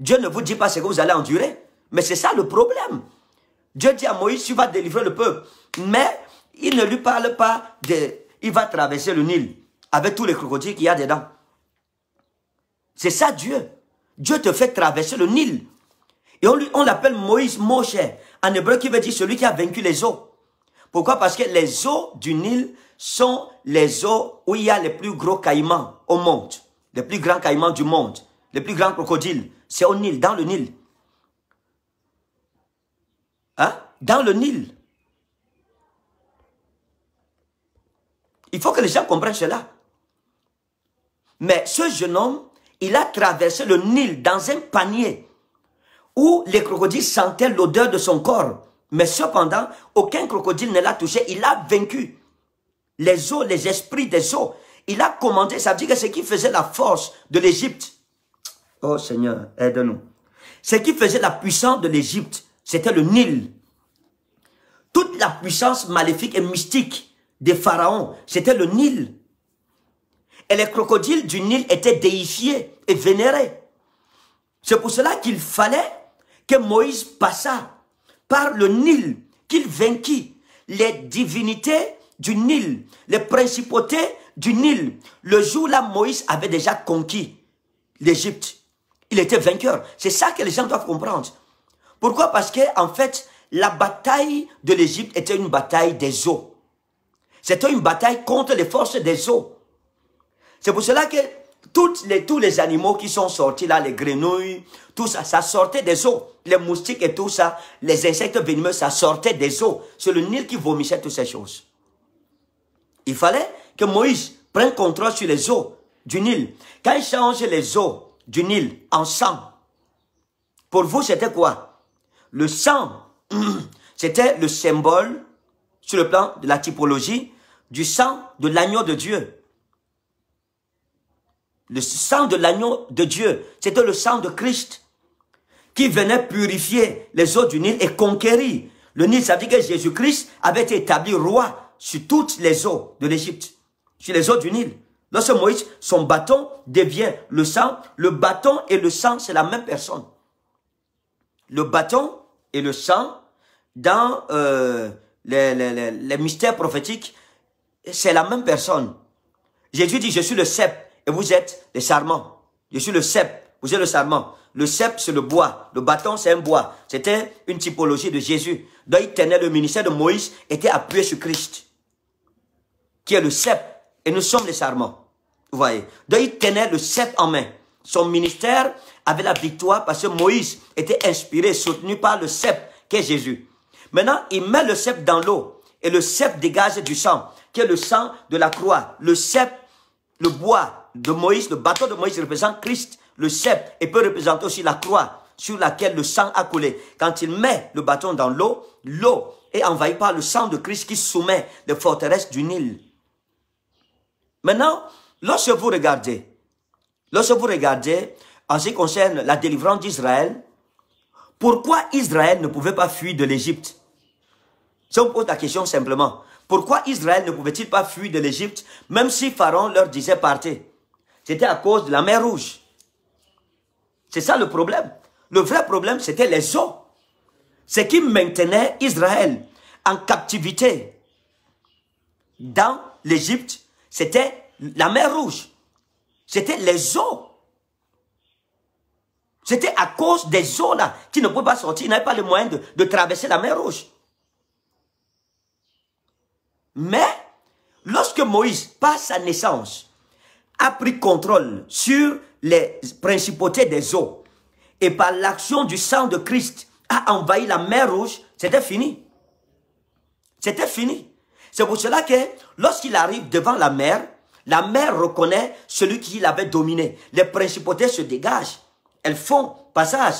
Dieu ne vous dit pas ce que vous allez endurer. Mais c'est ça le problème. Dieu dit à Moïse, tu vas délivrer le peuple. Mais il ne lui parle pas de... Il va traverser le Nil avec tous les crocodiles qu'il y a dedans. C'est ça Dieu. Dieu te fait traverser le Nil. Et on, l'appelle Moïse Moshe, en hébreu qui veut dire celui qui a vaincu les eaux. Pourquoi Parce que les eaux du Nil sont les eaux où il y a les plus gros caïmans au monde, les plus grands caïmans du monde, les plus grands crocodiles, c'est au Nil, dans le Nil. Hein? Dans le Nil. Il faut que les gens comprennent cela. Mais ce jeune homme, il a traversé le Nil dans un panier où les crocodiles sentaient l'odeur de son corps. Mais cependant, aucun crocodile ne l'a touché. Il a vaincu les eaux, les esprits des eaux. Il a commandé, ça veut dire que ce qui faisait la force de l'Égypte, Oh Seigneur, aide-nous. Ce qui faisait la puissance de l'Égypte, c'était le Nil. Toute la puissance maléfique et mystique des pharaons, c'était le Nil. Et les crocodiles du Nil étaient déifiés et vénérés. C'est pour cela qu'il fallait que Moïse passât par le Nil, qu'il vainquît les divinités du Nil, les principautés du Nil. Le jour là, Moïse avait déjà conquis l'Égypte. Il était vainqueur. C'est ça que les gens doivent comprendre. Pourquoi Parce que en fait, la bataille de l'Égypte était une bataille des eaux. C'était une bataille contre les forces des eaux. C'est pour cela que toutes les, tous les animaux qui sont sortis là, les grenouilles, tout ça, ça sortait des eaux. Les moustiques et tout ça, les insectes venimeux, ça sortait des eaux. C'est le Nil qui vomissait toutes ces choses. Il fallait que Moïse prenne contrôle sur les eaux du Nil. Quand il change les eaux du Nil en sang. Pour vous, c'était quoi Le sang, c'était le symbole, sur le plan de la typologie, du sang de l'agneau de Dieu. Le sang de l'agneau de Dieu, c'était le sang de Christ qui venait purifier les eaux du Nil et conquérir. Le Nil, ça veut dire que Jésus-Christ avait été établi roi sur toutes les eaux de l'Égypte, sur les eaux du Nil. Lorsque Moïse, son bâton devient le sang, le bâton et le sang, c'est la même personne. Le bâton et le sang, dans euh, les, mystères prophétiques, c'est la même personne. Jésus dit, je suis le cep et vous êtes les sarments. Je suis le cep, vous êtes le sarment. Le cep, c'est le bois. Le bâton, c'est un bois. C'était une typologie de Jésus. Donc, il tenait le ministère de Moïse, était appuyé sur Christ, qui est le cep, et nous sommes les sarments. Vous voyez Donc il tenait le cèpe en main. Son ministère avait la victoire parce que Moïse était inspiré, soutenu par le cèpe qui est Jésus. Maintenant, il met le cèpe dans l'eau et le cèpe dégage du sang, qui est le sang de la croix. Le cèpe, le bois de Moïse, le bateau de Moïse représente Christ, le cèpe et peut représenter aussi la croix sur laquelle le sang a coulé. Quand il met le bâton dans l'eau, l'eau est envahie par le sang de Christ qui soumet les forteresses du Nil. Maintenant, Lorsque vous regardez, lorsque vous regardez en ce qui concerne la délivrance d'Israël, pourquoi Israël ne pouvait pas fuir de l'Égypte Je vous pose la question simplement, pourquoi Israël ne pouvait-il pas fuir de l'Égypte même si Pharaon leur disait partez C'était à cause de la mer Rouge. C'est ça le problème. Le vrai problème, c'était les eaux. Ce qui maintenait Israël en captivité dans l'Égypte, c'était la mer Rouge, c'était les eaux. C'était à cause des eaux là qui ne pouvaient pas sortir, ils n'avaient pas les moyens de, de traverser la mer Rouge. Mais lorsque Moïse, par sa naissance, a pris contrôle sur les principautés des eaux et par l'action du sang de Christ a envahi la mer Rouge, c'était fini. C'était fini. C'est pour cela que lorsqu'il arrive devant la mer, la mère reconnaît celui qui l'avait dominé. Les principautés se dégagent. Elles font passage.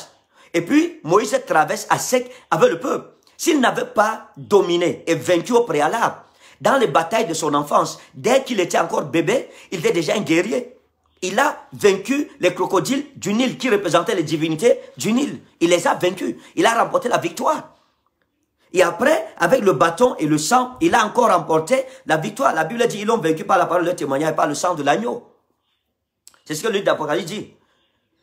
Et puis, Moïse traverse à sec avec le peuple. S'il n'avait pas dominé et vaincu au préalable, dans les batailles de son enfance, dès qu'il était encore bébé, il était déjà un guerrier. Il a vaincu les crocodiles du Nil qui représentaient les divinités du Nil. Il les a vaincus. Il a remporté la victoire. Et après, avec le bâton et le sang, il a encore remporté la victoire. La Bible dit, ils l'ont vaincu par la parole de témoignage et par le sang de l'agneau. C'est ce que le livre d'Apocalypse dit.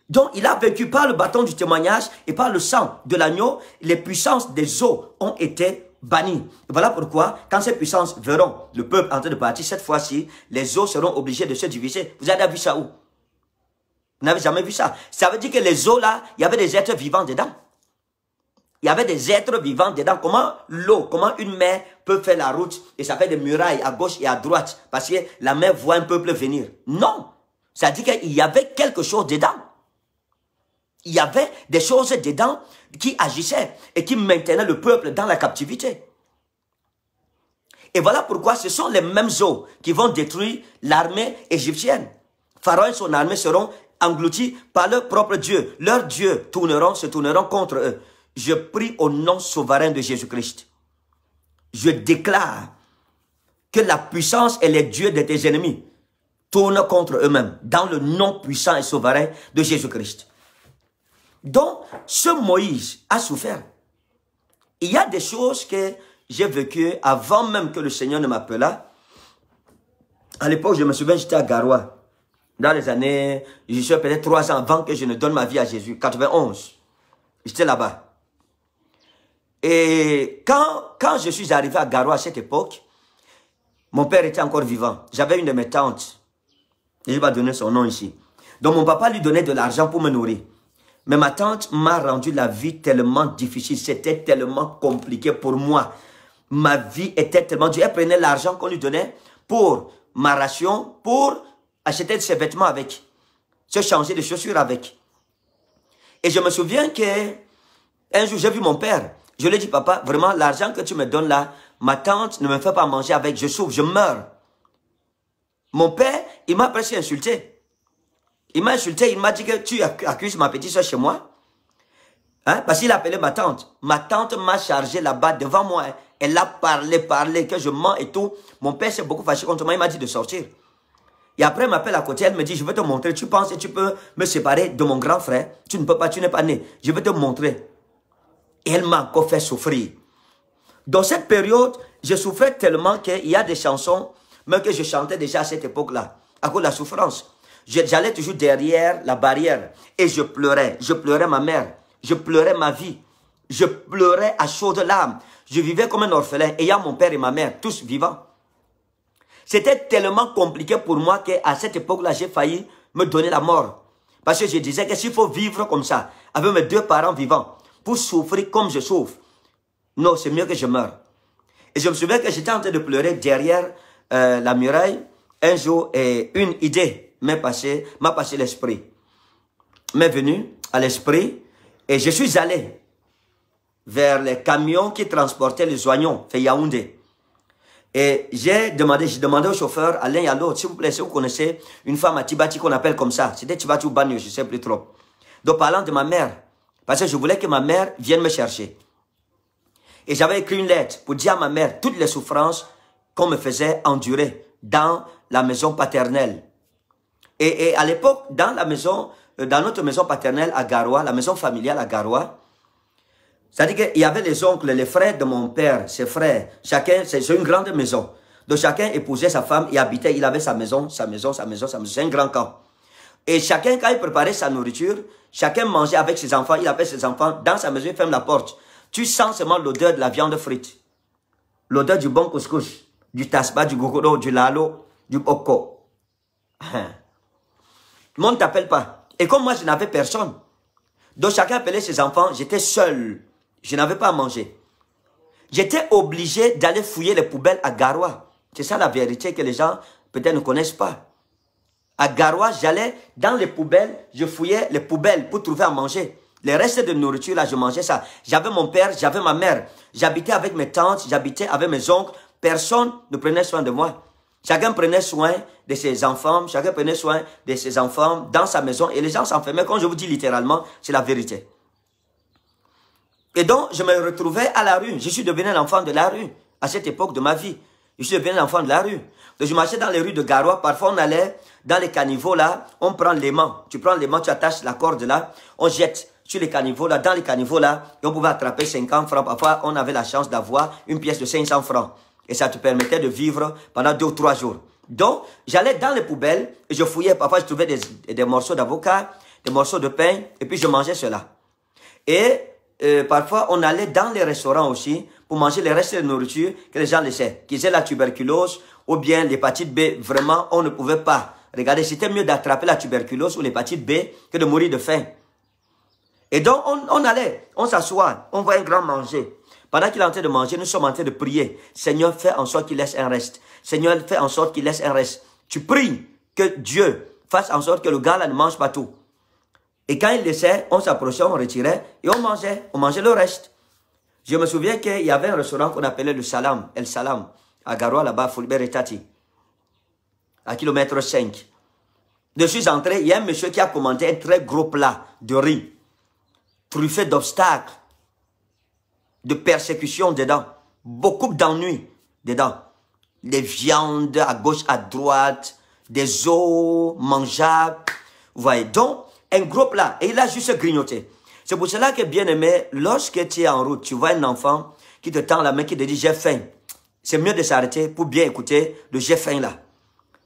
Donc, il a vaincu par le bâton du témoignage et par le sang de l'agneau. Les puissances des eaux ont été bannies. voilà pourquoi, quand ces puissances verront le peuple en train de partir, cette fois-ci, les eaux seront obligées de se diviser. Vous avez vu ça où Vous n'avez jamais vu ça. Ça veut dire que les eaux là, il y avait des êtres vivants dedans il y avait des êtres vivants dedans. Comment l'eau, comment une mer peut faire la route et ça fait des murailles à gauche et à droite parce que la mer voit un peuple venir. Non. Ça dit qu'il y avait quelque chose dedans. Il y avait des choses dedans qui agissaient et qui maintenaient le peuple dans la captivité. Et voilà pourquoi ce sont les mêmes eaux qui vont détruire l'armée égyptienne. Pharaon et son armée seront engloutis par leur propre Dieu. Leurs dieux tourneront, se tourneront contre eux. Je prie au nom souverain de Jésus-Christ. Je déclare que la puissance et les dieux de tes ennemis tournent contre eux-mêmes dans le nom puissant et souverain de Jésus-Christ. Donc, ce Moïse a souffert. Il y a des choses que j'ai vécues avant même que le Seigneur ne m'appela. À l'époque, je me souviens, j'étais à Garoua. Dans les années, je suis peut-être trois ans avant que je ne donne ma vie à Jésus, 91. J'étais là-bas. Et quand, quand je suis arrivé à Garo à cette époque, mon père était encore vivant. J'avais une de mes tantes. Je vais donner son nom ici. Donc mon papa lui donnait de l'argent pour me nourrir. Mais ma tante m'a rendu la vie tellement difficile. C'était tellement compliqué pour moi. Ma vie était tellement dure. Elle prenait l'argent qu'on lui donnait pour ma ration, pour acheter ses vêtements avec, se changer de chaussures avec. Et je me souviens que un jour, j'ai vu mon père. Je lui ai dit, papa, vraiment, l'argent que tu me donnes là, ma tante ne me fait pas manger avec, je souffre, je meurs. Mon père, il m'a presque insulté. Il m'a insulté, il m'a dit que tu accuses ma petite soeur chez moi. Hein? Parce qu'il a appelé ma tante. Ma tante m'a chargé là-bas devant moi. Elle a parlé, parlé, que je mens et tout. Mon père s'est beaucoup fâché contre moi, il m'a dit de sortir. Et après, il m'appelle à côté, elle me dit, je veux te montrer, tu penses que tu peux me séparer de mon grand frère. Tu ne peux pas, tu n'es pas né. Je veux te montrer. Et elle m'a encore fait souffrir. Dans cette période, je souffrais tellement qu'il y a des chansons, même que je chantais déjà à cette époque-là, à cause de la souffrance. J'allais toujours derrière la barrière et je pleurais. Je pleurais ma mère. Je pleurais ma vie. Je pleurais à chaudes larmes. Je vivais comme un orphelin, ayant mon père et ma mère, tous vivants. C'était tellement compliqué pour moi qu'à cette époque-là, j'ai failli me donner la mort. Parce que je disais que s'il faut vivre comme ça, avec mes deux parents vivants, pour souffrir comme je souffre. Non, c'est mieux que je meure. Et je me souviens que j'étais en train de pleurer derrière euh, la muraille. Un jour, et une idée m'a passé, m'a passé l'esprit. M'est venue à l'esprit et je suis allé vers les camions qui transportaient les oignons, fait Yaoundé. Et j'ai demandé, j'ai demandé au chauffeur, à l'un et à l'autre, s'il vous plaît, si vous connaissez une femme à Tibati qu'on appelle comme ça, c'était Tibati ou Banyo, je sais plus trop. Donc, parlant de ma mère, parce que je voulais que ma mère vienne me chercher. Et j'avais écrit une lettre pour dire à ma mère toutes les souffrances qu'on me faisait endurer dans la maison paternelle. Et, à l'époque, dans la maison, euh, dans notre maison paternelle à Garoua, la maison familiale à Garoua, c'est-à-dire qu'il y avait les oncles, les frères de mon père, ses frères, chacun, c'est une grande maison. Donc chacun épousait sa femme et habitait, il avait sa maison, sa maison, sa maison, sa maison, c'est un grand camp. Et chacun, quand il préparait sa nourriture, Chacun mangeait avec ses enfants. Il appelait ses enfants. Dans sa maison, il ferme la porte. Tu sens seulement l'odeur de la viande frite. L'odeur du bon couscous. Du tasba, du gogoro, du lalo, du boko. Hein. Le monde ne t'appelle pas. Et comme moi, je n'avais personne. Donc chacun appelait ses enfants. J'étais seul. Je n'avais pas à manger. J'étais obligé d'aller fouiller les poubelles à Garoua. C'est ça la vérité que les gens peut-être ne connaissent pas. À Garoua, j'allais dans les poubelles, je fouillais les poubelles pour trouver à manger. Les restes de nourriture, là, je mangeais ça. J'avais mon père, j'avais ma mère. J'habitais avec mes tantes, j'habitais avec mes oncles. Personne ne prenait soin de moi. Chacun prenait soin de ses enfants, chacun prenait soin de ses enfants dans sa maison. Et les gens s'enfermaient, quand je vous dis littéralement, c'est la vérité. Et donc, je me retrouvais à la rue. Je suis devenu l'enfant de la rue à cette époque de ma vie. Je suis devenu l'enfant de la rue. je marchais dans les rues de Garoua. Parfois, on allait dans les caniveaux, là, on prend l'aimant. Tu prends l'aimant, tu attaches la corde, là, on jette sur les caniveaux, là, dans les caniveaux, là, et on pouvait attraper 50 francs. Parfois, on avait la chance d'avoir une pièce de 500 francs. Et ça te permettait de vivre pendant deux ou trois jours. Donc, j'allais dans les poubelles, et je fouillais. Parfois, je trouvais des, morceaux d'avocat, des morceaux de pain, et puis je mangeais cela. Et euh, parfois, on allait dans les restaurants aussi pour manger les restes de nourriture que les gens laissaient. Qu'ils aient la tuberculose ou bien l'hépatite B, vraiment, on ne pouvait pas Regardez, c'était mieux d'attraper la tuberculose ou l'hépatite B que de mourir de faim. Et donc, on, allait, on s'assoit, on voit un grand manger. Pendant qu'il est en train de manger, nous sommes en train de prier. Seigneur, fais en sorte qu'il laisse un reste. Seigneur, fais en sorte qu'il laisse un reste. Tu pries que Dieu fasse en sorte que le gars ne mange pas tout. Et quand il laissait, on s'approchait, on retirait et on mangeait. On mangeait le reste. Je me souviens qu'il y avait un restaurant qu'on appelait le Salam, El Salam, à Garoua là-bas, Fulbert et Tati à kilomètre 5. Je suis entré, il y a un monsieur qui a commandé un très gros plat de riz, truffé d'obstacles, de persécutions dedans, beaucoup d'ennuis dedans. Des viandes à gauche, à droite, des os mangeables, vous voyez. Donc, un gros plat, et il a juste grignoté. C'est pour cela que, bien aimé, lorsque tu es en route, tu vois un enfant qui te tend la main, qui te dit « j'ai faim », c'est mieux de s'arrêter pour bien écouter le « j'ai faim » là.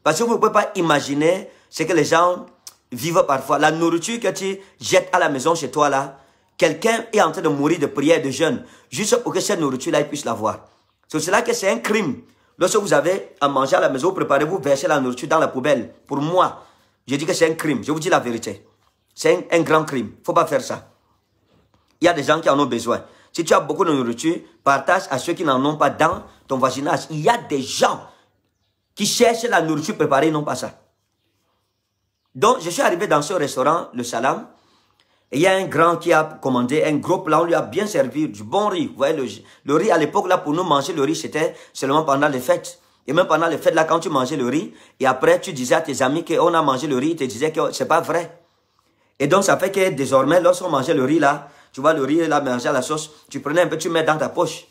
Parce que vous ne pouvez pas imaginer ce que les gens vivent parfois. La nourriture que tu jettes à la maison chez toi là, quelqu'un est en train de mourir de prière, de jeûne, juste pour que cette nourriture-là, il puisse l'avoir. C'est cela que c'est un crime. Lorsque vous avez à manger à la maison, préparez-vous, versez la nourriture dans la poubelle. Pour moi, je dis que c'est un crime. Je vous dis la vérité. C'est un, grand crime. Il ne faut pas faire ça. Il y a des gens qui en ont besoin. Si tu as beaucoup de nourriture, partage à ceux qui n'en ont pas dans ton voisinage. Il y a des gens qui cherchent la nourriture préparée, non pas ça. Donc, je suis arrivé dans ce restaurant, le Salam, et il y a un grand qui a commandé un gros plat, on lui a bien servi du bon riz. Vous voyez, le, riz à l'époque, là, pour nous manger le riz, c'était seulement pendant les fêtes. Et même pendant les fêtes, là, quand tu mangeais le riz, et après, tu disais à tes amis qu'on a mangé le riz, ils te disaient que c'est pas vrai. Et donc, ça fait que désormais, lorsqu'on mangeait le riz, là, tu vois, le riz, là, manger à la sauce, tu prenais un peu, tu mets dans ta poche.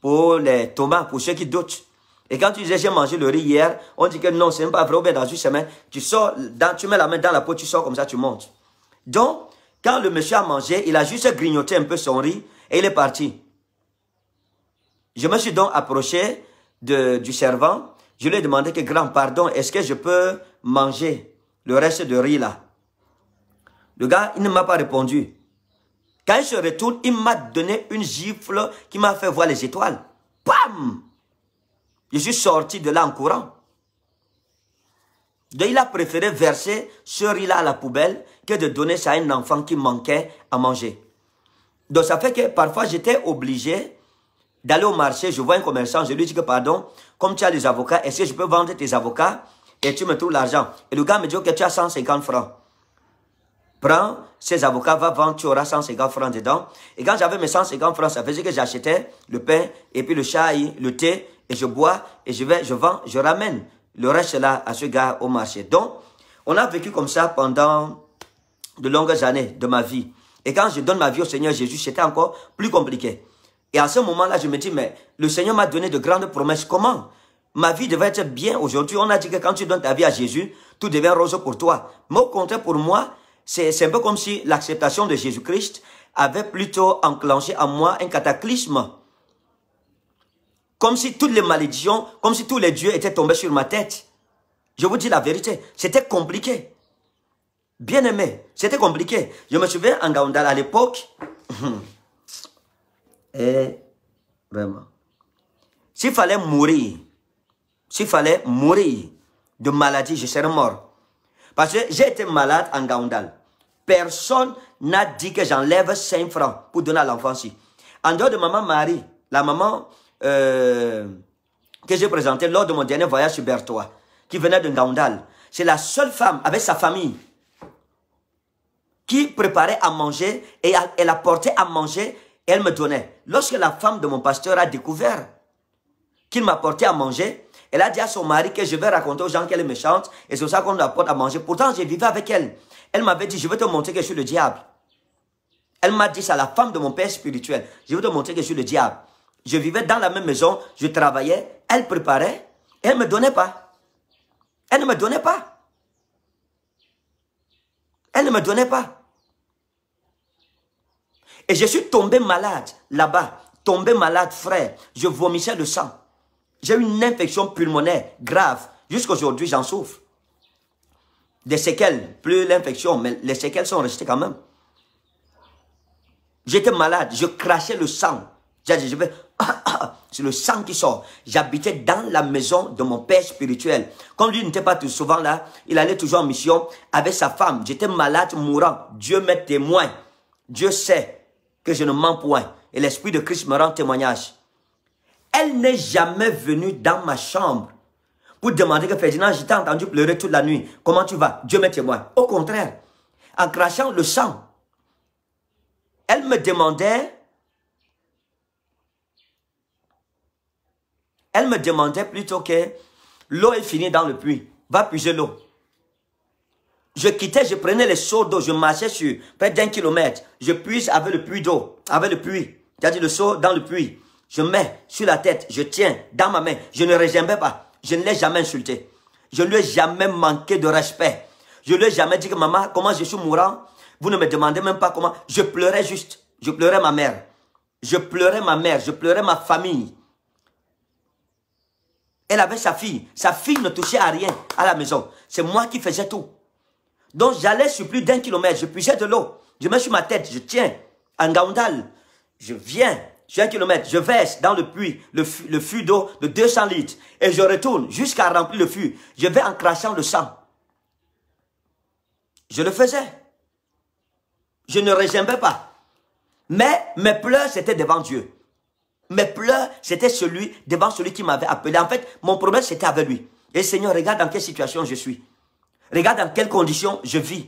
Pour les tomates, pour ceux qui doutent. Et quand tu disais, j'ai mangé le riz hier, on dit que non, ce n'est pas vrai. dans une semaine, tu sors, tu mets la main dans la peau, tu sors comme ça, tu montes. Donc, quand le monsieur a mangé, il a juste grignoté un peu son riz et il est parti. Je me suis donc approché du servant. Je lui ai demandé que grand pardon, est-ce que je peux manger le reste de riz là Le gars, il ne m'a pas répondu. Quand je se retourne, il m'a donné une gifle qui m'a fait voir les étoiles. Bam je suis sorti de là en courant. Donc il a préféré verser ce riz-là à la poubelle que de donner ça à un enfant qui manquait à manger. Donc ça fait que parfois j'étais obligé d'aller au marché, je vois un commerçant, je lui dis que pardon, comme tu as des avocats, est-ce que je peux vendre tes avocats et tu me trouves l'argent Et le gars me dit que tu as 150 francs. Prends ces avocats, va vendre, tu auras 150 francs dedans. Et quand j'avais mes 150 francs, ça faisait que j'achetais le pain et puis le chai, le thé et je bois et je vais, je vends, je ramène le reste là à ce gars au marché. Donc, on a vécu comme ça pendant de longues années de ma vie. Et quand je donne ma vie au Seigneur Jésus, c'était encore plus compliqué. Et à ce moment-là, je me dis, mais le Seigneur m'a donné de grandes promesses. Comment Ma vie devait être bien aujourd'hui. On a dit que quand tu donnes ta vie à Jésus, tout devient rose pour toi. Mais au contraire, pour moi, c'est un peu comme si l'acceptation de Jésus-Christ avait plutôt enclenché en moi un cataclysme comme si toutes les malédictions, comme si tous les dieux étaient tombés sur ma tête. Je vous dis la vérité, c'était compliqué. Bien aimé, c'était compliqué. Je me souviens en Gaondal à l'époque. Et eh, vraiment. S'il fallait mourir, s'il fallait mourir de maladie, je serais mort. Parce que j'ai été malade en Gaondal. Personne n'a dit que j'enlève 5 francs pour donner à lenfant En dehors de maman Marie, la maman euh, que j'ai présenté lors de mon dernier voyage sur Bertois, qui venait de Ndaoundal. C'est la seule femme avec sa famille qui préparait à manger et elle apportait à manger et elle me donnait. Lorsque la femme de mon pasteur a découvert qu'il m'apportait à manger, elle a dit à son mari que je vais raconter aux gens qu'elle est méchante et c'est ça qu'on lui apporte à manger. Pourtant, j'ai vivais avec elle. Elle m'avait dit, je vais te montrer que je suis le diable. Elle m'a dit ça, la femme de mon père spirituel. Je vais te montrer que je suis le diable. Je vivais dans la même maison, je travaillais, elle préparait, et elle ne me donnait pas. Elle ne me donnait pas. Elle ne me donnait pas. Et je suis tombé malade là-bas, tombé malade, frère. Je vomissais le sang. J'ai eu une infection pulmonaire grave. Jusqu'aujourd'hui, j'en souffre. Des séquelles, plus l'infection, mais les séquelles sont restées quand même. J'étais malade, je crachais le sang. J'ai je, vais c'est le sang qui sort. J'habitais dans la maison de mon père spirituel. Comme lui n'était pas tout souvent là, il allait toujours en mission avec sa femme. J'étais malade, mourant. Dieu m'est témoin. Dieu sait que je ne mens point. Et l'Esprit de Christ me rend témoignage. Elle n'est jamais venue dans ma chambre pour demander que Ferdinand, je entendu pleurer toute la nuit. Comment tu vas Dieu m'est témoin. Au contraire, en crachant le sang, elle me demandait Elle me demandait plutôt que l'eau est finie dans le puits. Va puiser l'eau. Je quittais, je prenais les seaux d'eau, je marchais sur près d'un kilomètre. Je puise avec le puits d'eau, avec le puits. C'est-à-dire le seau dans le puits. Je mets sur la tête, je tiens dans ma main. Je ne régimbais pas. Je ne l'ai jamais insulté. Je ne lui ai jamais manqué de respect. Je ne lui ai jamais dit que maman, comment je suis mourant. Vous ne me demandez même pas comment. Je pleurais juste. Je pleurais ma mère. Je pleurais ma mère. Je pleurais ma famille. Elle avait sa fille. Sa fille ne touchait à rien à la maison. C'est moi qui faisais tout. Donc j'allais sur plus d'un kilomètre. Je puisais de l'eau. Je mets sur ma tête. Je tiens. En Gaoundal. Je viens. sur un kilomètre. Je verse dans le puits le, fût d'eau de 200 litres. Et je retourne jusqu'à remplir le fût. Je vais en crachant le sang. Je le faisais. Je ne régimbais pas. Mais mes pleurs, c'était devant Dieu. Mes pleurs, c'était celui devant celui qui m'avait appelé. En fait, mon problème, c'était avec lui. Et Seigneur, regarde dans quelle situation je suis. Regarde dans quelles conditions je vis.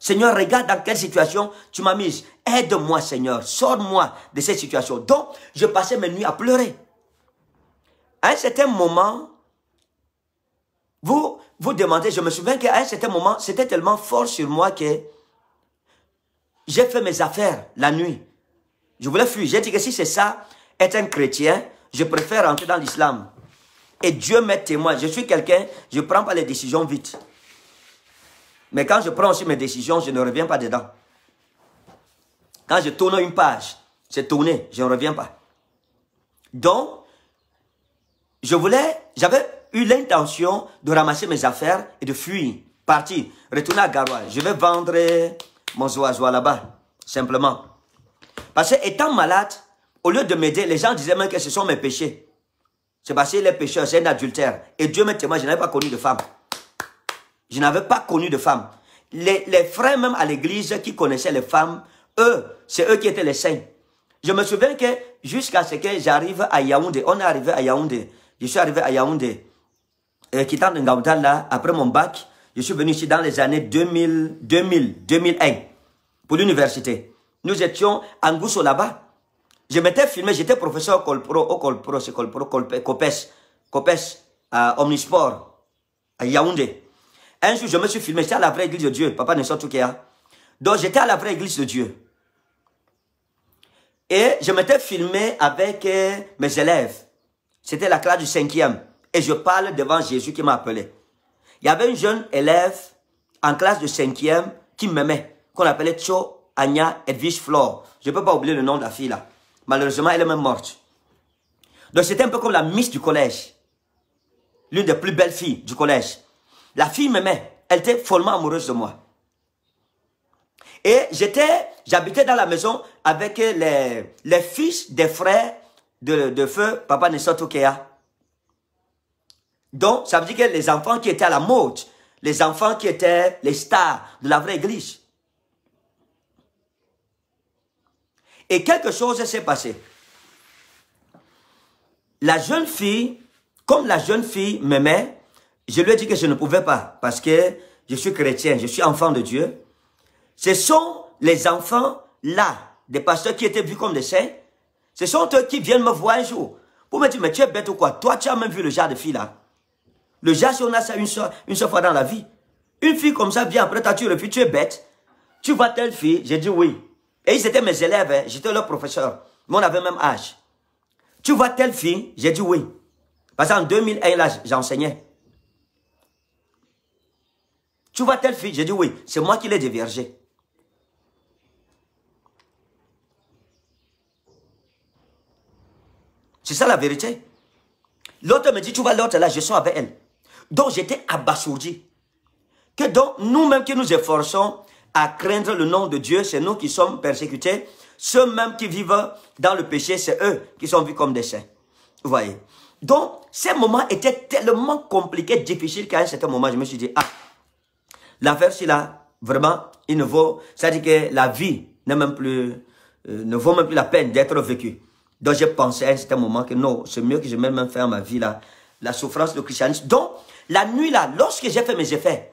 Seigneur, regarde dans quelle situation tu m'as mise. Aide-moi, Seigneur. Sors-moi de cette situation. Donc, je passais mes nuits à pleurer. À un certain moment, vous vous demandez, je me souviens qu'à un certain moment, c'était tellement fort sur moi que j'ai fait mes affaires la nuit. Je voulais fuir. J'ai dit que si c'est ça, être un chrétien, je préfère rentrer dans l'islam. Et Dieu m'est témoin. Je suis quelqu'un, je ne prends pas les décisions vite. Mais quand je prends aussi mes décisions, je ne reviens pas dedans. Quand je tourne une page, c'est tourné, je ne reviens pas. Donc, je voulais, j'avais eu l'intention de ramasser mes affaires et de fuir, partir, retourner à Garoua. Je vais vendre mon oiseau là-bas, simplement. Parce que étant malade, au lieu de m'aider, les gens disaient même que ce sont mes péchés. C'est parce que les pécheurs, c'est un adultère. Et Dieu me témoigne, je n'avais pas connu de femme. Je n'avais pas connu de femme. Les, les frères même à l'église qui connaissaient les femmes, eux, c'est eux qui étaient les saints. Je me souviens que jusqu'à ce que j'arrive à Yaoundé, on est arrivé à Yaoundé. Je suis arrivé à Yaoundé. Et quittant Ngaoutal là, après mon bac, je suis venu ici dans les années 2000, 2000 2001 pour l'université. Nous étions en Ngousso là-bas. Je m'étais filmé, j'étais professeur au Colpro, au Colpro, c'est Colpro, Colpes, Copes, Copes, à euh, Omnisport, à Yaoundé. Un jour, je me suis filmé, j'étais à la vraie église de Dieu, papa ne sort a. Hein. Donc, j'étais à la vraie église de Dieu. Et je m'étais filmé avec euh, mes élèves. C'était la classe du cinquième. Et je parle devant Jésus qui m'a appelé. Il y avait un jeune élève en classe de cinquième qui m'aimait, qu'on appelait Cho Anya Edwige Flor. Je ne peux pas oublier le nom de la fille là. Malheureusement, elle est même morte. Donc c'était un peu comme la miss du collège. L'une des plus belles filles du collège. La fille m'aimait. Elle était follement amoureuse de moi. Et j'étais, j'habitais dans la maison avec les, fils des frères de, feu Papa Nessotokéa. Donc, ça veut dire que les enfants qui étaient à la mode, les enfants qui étaient les stars de la vraie église, Et quelque chose s'est passé. La jeune fille, comme la jeune fille m'aimait, je lui ai dit que je ne pouvais pas parce que je suis chrétien, je suis enfant de Dieu. Ce sont les enfants là, des pasteurs qui étaient vus comme des saints. Ce sont eux qui viennent me voir un jour pour me dire, mais tu es bête ou quoi Toi, tu as même vu le genre de fille là. Le genre, si on a ça une seule, une seule fois dans la vie. Une fille comme ça vient après toi, tu refuses, tu es bête. Tu vois telle fille, j'ai dit oui. Et ils étaient mes élèves, hein. j'étais leur professeur. Mais on avait même âge. Tu vois telle fille J'ai dit oui. Parce qu'en 2001, là, j'enseignais. Tu vois telle fille J'ai dit oui. C'est moi qui l'ai divergé. C'est ça la vérité. L'autre me dit, tu vois l'autre là, je suis avec elle. Donc j'étais abasourdi. Que donc, nous-mêmes qui nous efforçons à craindre le nom de Dieu, c'est nous qui sommes persécutés. Ceux mêmes qui vivent dans le péché, c'est eux qui sont vus comme des saints. Vous voyez Donc, ces moments étaient tellement compliqués, difficiles qu'à un certain moment, je me suis dit, ah, l'affaire, c'est là, vraiment, il ne vaut, c'est-à-dire que la vie n'est même plus, euh, ne vaut même plus la peine d'être vécue. Donc, j'ai pensé à un certain moment que non, c'est mieux que je mette même faire ma vie là, la souffrance du christianisme. Donc, la nuit là, lorsque j'ai fait mes effets,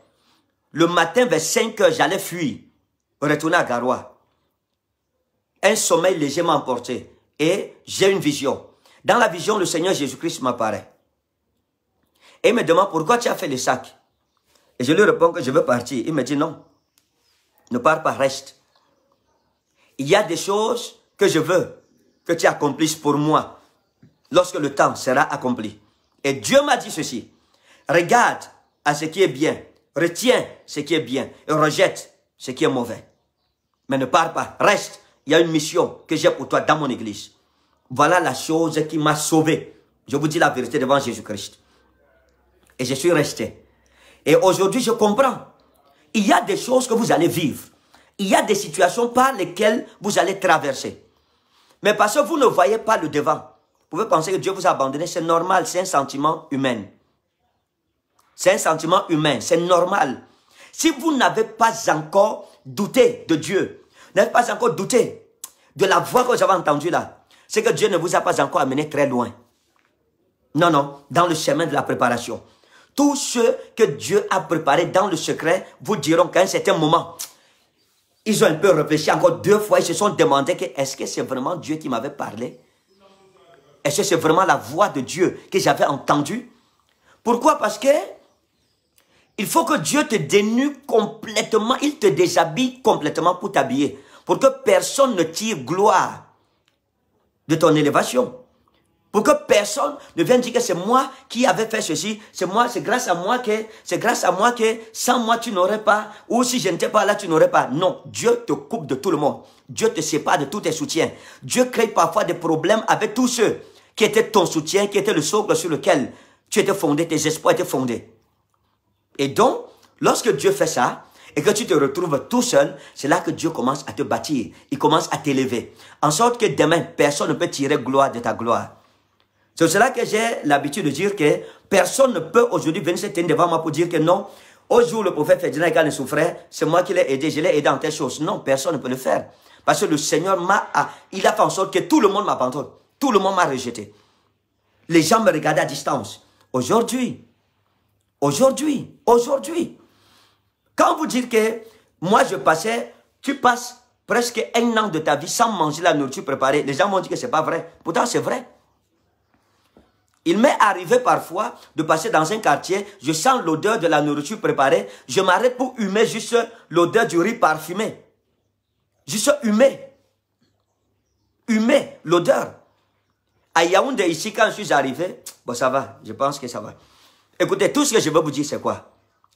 le matin, vers 5 heures, j'allais fuir, retourner à Garoua. Un sommeil léger m'a emporté et j'ai une vision. Dans la vision, le Seigneur Jésus-Christ m'apparaît. Et il me demande pourquoi tu as fait le sac. Et je lui réponds que je veux partir. Il me dit non, ne pars pas, reste. Il y a des choses que je veux que tu accomplisses pour moi lorsque le temps sera accompli. Et Dieu m'a dit ceci, regarde à ce qui est bien Retiens ce qui est bien et rejette ce qui est mauvais. Mais ne pars pas. Reste. Il y a une mission que j'ai pour toi dans mon église. Voilà la chose qui m'a sauvé. Je vous dis la vérité devant Jésus-Christ. Et je suis resté. Et aujourd'hui, je comprends. Il y a des choses que vous allez vivre. Il y a des situations par lesquelles vous allez traverser. Mais parce que vous ne voyez pas le devant, vous pouvez penser que Dieu vous a abandonné. C'est normal, c'est un sentiment humain. C'est un sentiment humain, c'est normal. Si vous n'avez pas encore douté de Dieu, n'avez pas encore douté de la voix que j'avais entendue là, c'est que Dieu ne vous a pas encore amené très loin. Non, non, dans le chemin de la préparation. Tous ceux que Dieu a préparé dans le secret vous diront qu'à un certain moment, ils ont un peu réfléchi encore deux fois, ils se sont demandé que est-ce que c'est vraiment Dieu qui m'avait parlé Est-ce que c'est vraiment la voix de Dieu que j'avais entendue Pourquoi Parce que il faut que Dieu te dénue complètement, il te déshabille complètement pour t'habiller, pour que personne ne tire gloire de ton élévation. Pour que personne ne vienne dire que c'est moi qui avais fait ceci, c'est moi, c'est grâce à moi que, c'est grâce à moi que, sans moi tu n'aurais pas, ou si je n'étais pas là tu n'aurais pas. Non, Dieu te coupe de tout le monde. Dieu te sépare de tous tes soutiens. Dieu crée parfois des problèmes avec tous ceux qui étaient ton soutien, qui étaient le socle sur lequel tu étais fondé, tes espoirs étaient fondés. Et donc, lorsque Dieu fait ça, et que tu te retrouves tout seul, c'est là que Dieu commence à te bâtir. Il commence à t'élever. En sorte que demain, personne ne peut tirer gloire de ta gloire. C'est cela que j'ai l'habitude de dire que personne ne peut aujourd'hui venir se tenir devant moi pour dire que non, au jour le prophète Ferdinand il souffrait, c'est moi qui l'ai aidé, je l'ai aidé en telle chose. Non, personne ne peut le faire. Parce que le Seigneur m'a, ah, il a fait en sorte que tout le monde m'abandonne. Tout le monde m'a rejeté. Les gens me regardaient à distance. Aujourd'hui, Aujourd'hui, aujourd'hui. Quand vous dites que moi je passais, tu passes presque un an de ta vie sans manger la nourriture préparée, les gens m'ont dit que ce n'est pas vrai. Pourtant c'est vrai. Il m'est arrivé parfois de passer dans un quartier, je sens l'odeur de la nourriture préparée, je m'arrête pour humer juste l'odeur du riz parfumé. Juste humer. Humer l'odeur. À Yaoundé, ici, quand je suis arrivé, bon, ça va, je pense que ça va. Écoutez, tout ce que je veux vous dire, c'est quoi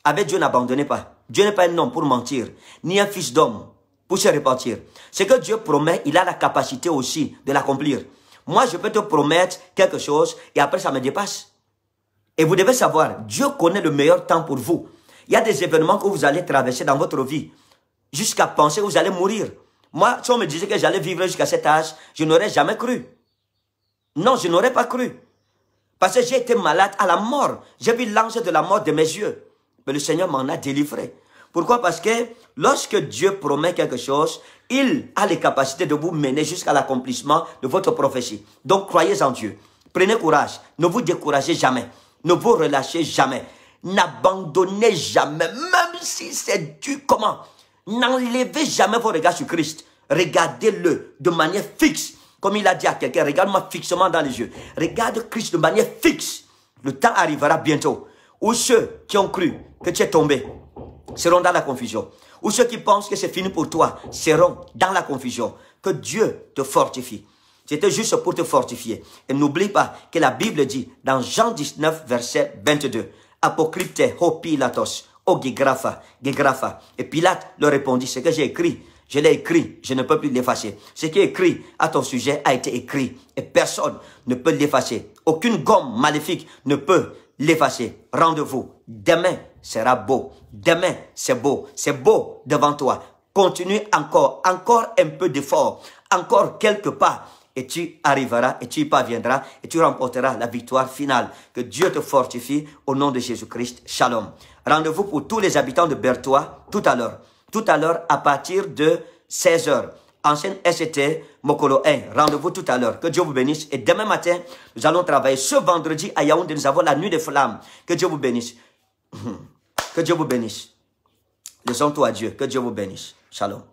Avec Dieu, n'abandonnez pas. Dieu n'est pas un homme pour mentir, ni un fils d'homme pour se repentir. Ce que Dieu promet, il a la capacité aussi de l'accomplir. Moi, je peux te promettre quelque chose et après, ça me dépasse. Et vous devez savoir, Dieu connaît le meilleur temps pour vous. Il y a des événements que vous allez traverser dans votre vie jusqu'à penser que vous allez mourir. Moi, si on me disait que j'allais vivre jusqu'à cet âge, je n'aurais jamais cru. Non, je n'aurais pas cru. Parce que j'ai été malade à la mort. J'ai vu l'ange de la mort de mes yeux. Mais le Seigneur m'en a délivré. Pourquoi Parce que lorsque Dieu promet quelque chose, il a les capacités de vous mener jusqu'à l'accomplissement de votre prophétie. Donc croyez en Dieu. Prenez courage. Ne vous découragez jamais. Ne vous relâchez jamais. N'abandonnez jamais, même si c'est du Comment N'enlevez jamais vos regards sur Christ. Regardez-le de manière fixe. Comme il a dit à quelqu'un, regarde-moi fixement dans les yeux. Regarde Christ de manière fixe. Le temps arrivera bientôt où ceux qui ont cru que tu es tombé seront dans la confusion. Ou ceux qui pensent que c'est fini pour toi seront dans la confusion. Que Dieu te fortifie. C'était juste pour te fortifier. Et n'oublie pas que la Bible dit dans Jean 19, verset 22, Apocrypte ho Pilatos, ho Gigrapha, Gigrapha. Et Pilate leur répondit, ce que j'ai écrit, je l'ai écrit, je ne peux plus l'effacer. Ce qui est écrit à ton sujet a été écrit et personne ne peut l'effacer. Aucune gomme maléfique ne peut l'effacer. Rendez-vous. Demain sera beau. Demain, c'est beau. C'est beau devant toi. Continue encore, encore un peu d'effort, encore quelques pas et tu arriveras et tu y parviendras et tu remporteras la victoire finale. Que Dieu te fortifie au nom de Jésus-Christ. Shalom. Rendez-vous pour tous les habitants de Bertois tout à l'heure tout à l'heure à partir de 16h. Ancienne S.T. Mokolo 1. Rendez-vous tout à l'heure. Que Dieu vous bénisse. Et demain matin, nous allons travailler. Ce vendredi à Yaoundé, nous avons la nuit des flammes. Que Dieu vous bénisse. Que Dieu vous bénisse. Laissons toi à Dieu. Que Dieu vous bénisse. Shalom.